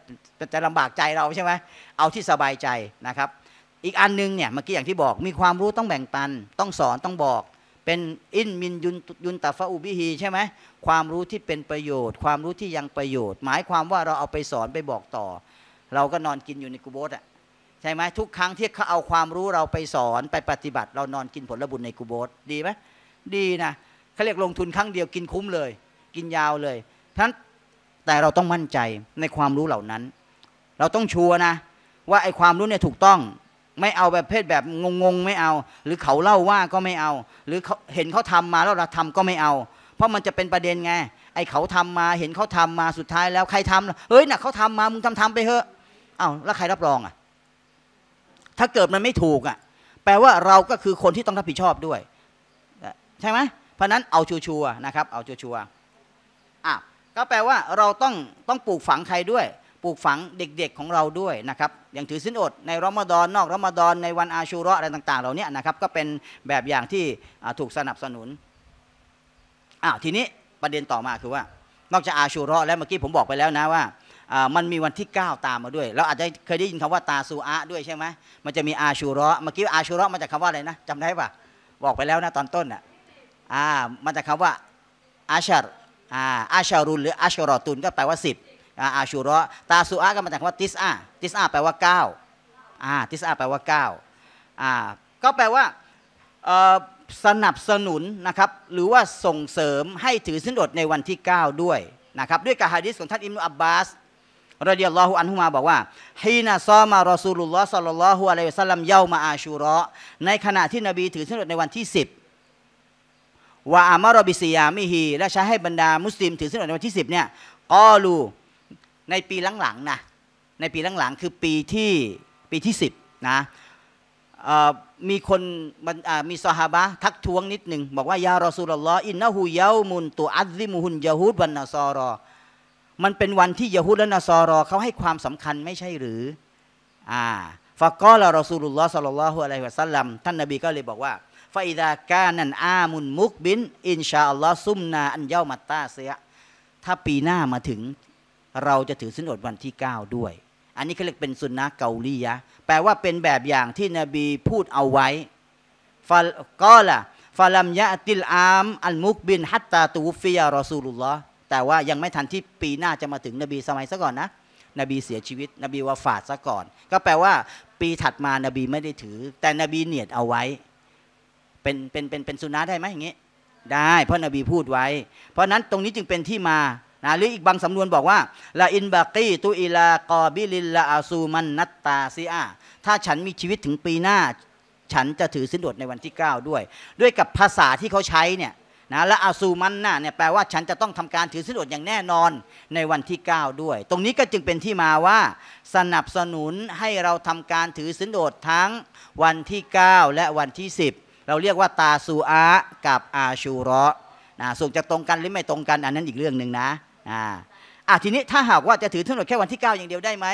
Speaker 1: จะลำบากใจเราใช่ไหมเอาที่สบายใจนะครับ อีกอันนึงเนี่ยเมื่อกี้อย่างที่บอกมีความรู้ต้องแบ่งปัน ต้องสอนต้องบอกเป็นอินมินยุนยุนตาฟาอุบิฮีใช่ไหมความรู้ที่เป็นประโยชน์ ความรู้ที่ยังประโยชน์ หมายความว่าเราเอาไปสอนไปบอกต่อ เราก็นอนกินอยู่ในกูโบสอะช่ไหมทุกครั้งที่เขาเอาความรู้เราไปสอนไปปฏิบัติ เรานอนกินผลบุญในกูโบสดีไหมดีนะเขาเรียกลงทุนครั้งเดียวกินคุ้มเลย กินยาวเลยท่านแต่เราต้องมั่นใจในความรู้เหล่านั้น เราต้องชัวนะว่าไอ้ความรู้เนี่ยถูกต้อง ไม่เอาแบบเพศแบบงงๆ ไม่เอา หรือเขาเล่าว่าก็ไม่เอา หรือเห็นเขาทำมาแล้วเราทำก็ไม่เอา เพราะมันจะเป็นประเด็นไงไอ้เขาทำมา เห็นเขาทำมาสุดท้ายแล้วใครทำเฮ้ยน่ะ เขาทำมามึงทำทำไปเถอะเอาแล้วใครรับรองอ่ะถ้าเกิดมันไม่ถูกอ่ะ แปลว่าเราก็คือคนที่ต้องรับผิดชอบด้วยใช่ไหมราะนั้นเอาชัวๆนะครับเอาชัวๆอ่ะก็แปลว่าเราต้องต้องปลูกฝังใครด้วย ปลูกฝังเด็กๆของเราด้วยนะครับอย่างถือสินอด ในรอมฎอนนอกรอมฎอนในวันอาชูรออะไรต่างๆเราเนี้นะครับก็เป็นแบบอย่างที่ถูกสนับสนุนอ้าวทีนี้ประเด็นต่อมาคือว่า นอกจากอาชูรอแล้วเมื่อกี้ผมบอกไปแล้วนะว่ามันมีวันที่9ตามมาด้วยเราอาจจะเคยได้ยินคำว่าตาซูอะด้วยใช่ไหมมันจะมีอาชูรอเมื่อกี้อาชูรอมาจากคาว่าอะไรนะจำได้ปะบอกไปแล้วนะตอนต้นอะอ่ามาจากคำว่าอาชารอาอาชารุนหรืออาชรอตุนก็แปลว่า10อาอาชูรอตาสุอาก็มาจากคำว่าติสอาติสอาแปลว่า9อ่าติสอาแปลว่า9อ่าก็แปลว่าสนับสนุนนะครับหรือว่าส่งเสริมให้ถือสินอดในวันที่9ด้วยนะครับด้วยการฮะดิษของท่านอิมนุอับบาสรดิยัลลอฮุอันฮุมาบอกว่าฮีนาซอมารอซูลุลลอฮ์สัลลัลลอฮุอะลัยวะสัลลัมเยามาอาชูรอในขณะที่นบีถือสินอดในวันที่ 10วาอามารอบิซียามิฮีและใช้ให้บรรดามุสลิมถือส้นอดในวันที่ 10 เนี่ยก็รู้ในปีหลังๆนะ ในปีหลังๆคือปีที่ปีที่ 10 นะมีคนมีซอฮาบะทักท้วงนิดหนึ่ง บอกว่า ยารอสุลลออินนหูเยามุนตัวอัลซิมุฮุนยาฮูดวันนาซอรอ มันเป็นวันที่ยาฮูดและนาซอรอเขาให้ความสำคัญไม่ใช่หรืออ่าฟะกอลารอสุลลอฮสัลลัลลอฮุอะลัยฮิวะสัลลัมท่านนบีก็เลยบอกว่าไฟดากานันอามุนมุกบิน อินชาอัลลอฮ์ซุมนา อันเย่ามาตาเสียถ้าปีหน้ามาถึง เราจะถือสินอดวันที่ 9 ด้วย อันนี้เขาเรียกเป็นสุนนะเกาลียะแปลว่าเป็นแบบอย่างที่นบีพูดเอาไว้ฟาก็ล่ะฟาลัมยะติลอามอันมุกบินฮัตตาตูฟิยารอซูลุลลอฮ์แต่ว่ายังไม่ทันที่ปีหน้าจะมาถึง นบีสมัยซะก่อนนะ นบีเสียชีวิต นบีวาฟาดซะก่อน ก็แปลว่า ปีถัดมานบีไม่ได้ถือ แต่นบีเนียดเอาไว้เป็นเป็นเป็นเป็นสุนัขได้ไหมอย่างนี้ ได้เพราะนบีพูดไว้ เพราะนั้นตรงนี้จึงเป็นที่มานะหรืออีกบางสำนวนบอกว่าละอินบากีตุอิลากอบิลิลละอาซูมันนัตตาซีอาถ้าฉันมีชีวิตถึงปีหน้า ฉันจะถือสินอดในวันที่ 9 ด้วย ด้วยกับภาษาที่เขาใช้เนี่ยนะและอาซูมันน่ะเนี่ยแปลว่าฉันจะต้องทำการถือสินอดอย่างแน่นอนในวันที่ 9 ด้วย ตรงนี้ก็จึงเป็นที่มาว่า สนับสนุนให้เราทำการถือสินอดทั้งวันที่ 9 และวันที่10เราเรียกว่าตาซูอากับอาชูระนะสุกจะตรงกันหรือไม่ตรงกัน อันนั้นอีกเรื่องหนึ่งนะอ่าอ่าทีนี้ถ้าหากว่าจะถือทั้งหมดแค่วันที่9อย่างเดียวได้ไหม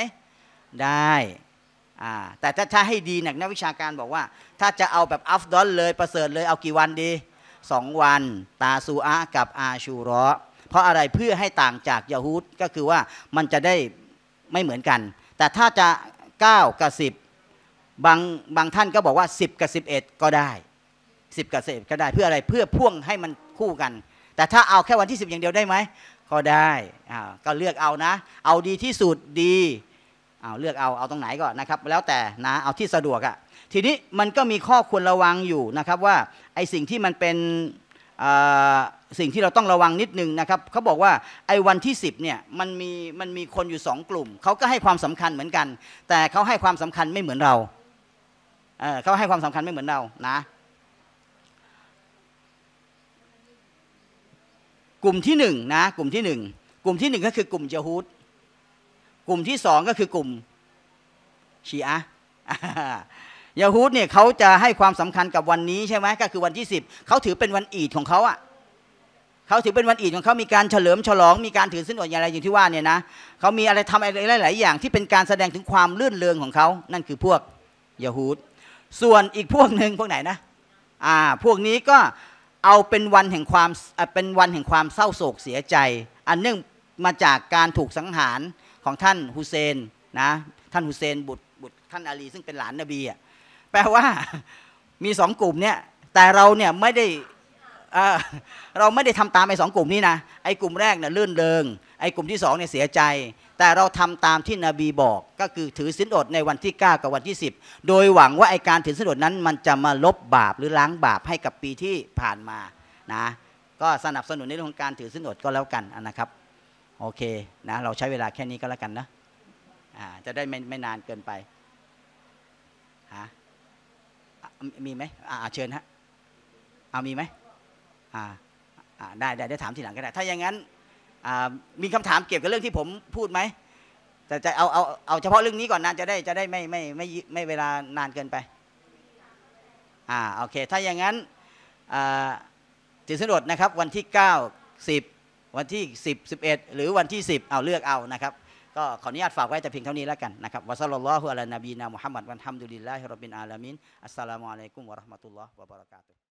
Speaker 1: ได้อ่าแต่ถ้าให้ดีนักนักวิชาการบอกว่า ถ้าจะเอาแบบอัฟดอนเลยประเสริฐเลยเอากี่วันดีสองวัน ตาซูอากับอาชูรอเพราะอะไรเพื่อให้ต่างจากยาฮูดก็คือว่ามันจะได้ไม่เหมือนกัน แต่ถ้าจะ9กับ10บางบางท่านก็บอกว่า10กับ11ก็ได้10กับ11ก็ได้เพื่ออะไรเพื่อพ่วงให้มันคู่กัน แต่ถ้าเอาแค่วันที่ 10 อย่างเดียวได้ไหมก็ได้ก็เลือกเอานะ เอาดีที่สุดดีเอาเลือกเอาเอาตรงไหนก่อนนะครับแล้วแต่นะเอาที่สะดวกอะ่ะทีนี้มันก็มีข้อควรระวังอยู่นะครับ ว่าไอสิ่งที่มันเป็นสิ่งที่เราต้องระวังนิดนึงนะครับเขาบอกว่าไอ้วันที่ 10เนี่ยมันมีมันมีคนอยู่ 2 กลุ่มเขาก็ให้ความสำคัญเหมือนกัน แต่เขาให้ความสำคัญไม่เหมือนเราเเขาให้ความสำคัญไม่เหมือนเรานะกลุ่มที่หนึ่งนะกลุ่มที่หนึ่งกลุ่มที่หนึ่งก็คือกลุ่มเยฮูดกลุ่มที่สองก็คือกลุ่มชีอะยโฮูดเนี่ยเขาจะให้ความสำคัญกับวันนี้ ใช่ไหมก็คือวันที่สิบเขาถือเป็นวันอีดของเขาอ่ะเขาถือเป็นวันอีดของเขามีการเฉลิมฉลองมีการถือสินอดอย่างไรอย่างที่ว่าเนี่ยนะเขามีอะไรทำอะไรหลาย ๆ อย่างที่เป็นการแสดงถึงความลื่นเล่องของเขานั่นคือพวกยโฮูดส่วนอีกพวกหนึ่งพวกไหนนะ อ่าพวกนี้ก็เอาเป็นวันแห่งความเป็นวันแห่งความเศร้าโศกเสียใจ อันเนื่องมาจากการถูกสังหารของท่านฮุเซนนะท่านฮุเซนบุตรบุตรท่านอาลี ซึ่งเป็นหลานนบีอ่ะแปลว่ามีสองกลุ่มเนี่ยแต่เราเนี่ยไม่ได้เราไม่ได้ทำตามไอ้สองกลุ่มนี้นะไอ้กลุ่มแรกเนี่ยลื่นเิง ไอ้กลุ่มที่สองเนี่ยเสียใจแต่เราทำตามที่นบีบอกก็คือถือสินอดในวันที่ 9 กับวันที่ 10 โดยหวังว่าไอการถือสินอดนั้น มันจะมาลบบาปหรือล้างบาปให้กับปีที่ผ่านมานะก็สนับสนุนในเรื่องของการถือสินอดก็แล้วกันนะครับโอเคนะ เราใช้เวลาแค่นี้ก็แล้วกันนะจะได้ไม่ไม่นานเกินไปฮะมีไหมอ่าเชิญฮะเอามีไหมอ่าได้ได้ ได้ถามทีหลังก็ได้ ถ้าอย่างนั้นมีคำถามเกี่ยวกับเรื่องที่ผมพูดไหมแต่จะเอาเอาเอาเฉพาะเรื่องนี้ก่อนนะจะได้จะได้ไม่ไม่ไม่ไม่เวลานานเกินไปอ่าโอเค ถ้าอย่างนั้นจิตสนดนะครับวันที่9 10วันที่10 11 หรือวันที่ 10 เอาเลือกเอานะครับก็ขออนุญาตฝากไว้แต่เพียงเท่านี้แล้วกันนะครับวัสลลอฮุอะลัยนบีนามุฮัมมัดวันฮัมดุลิลลาฮิรบบินอาลามินอัสสลามุอะลัยกุมวะราะห์มะตุลลอฮ์วะบะเราะกาตุฮ์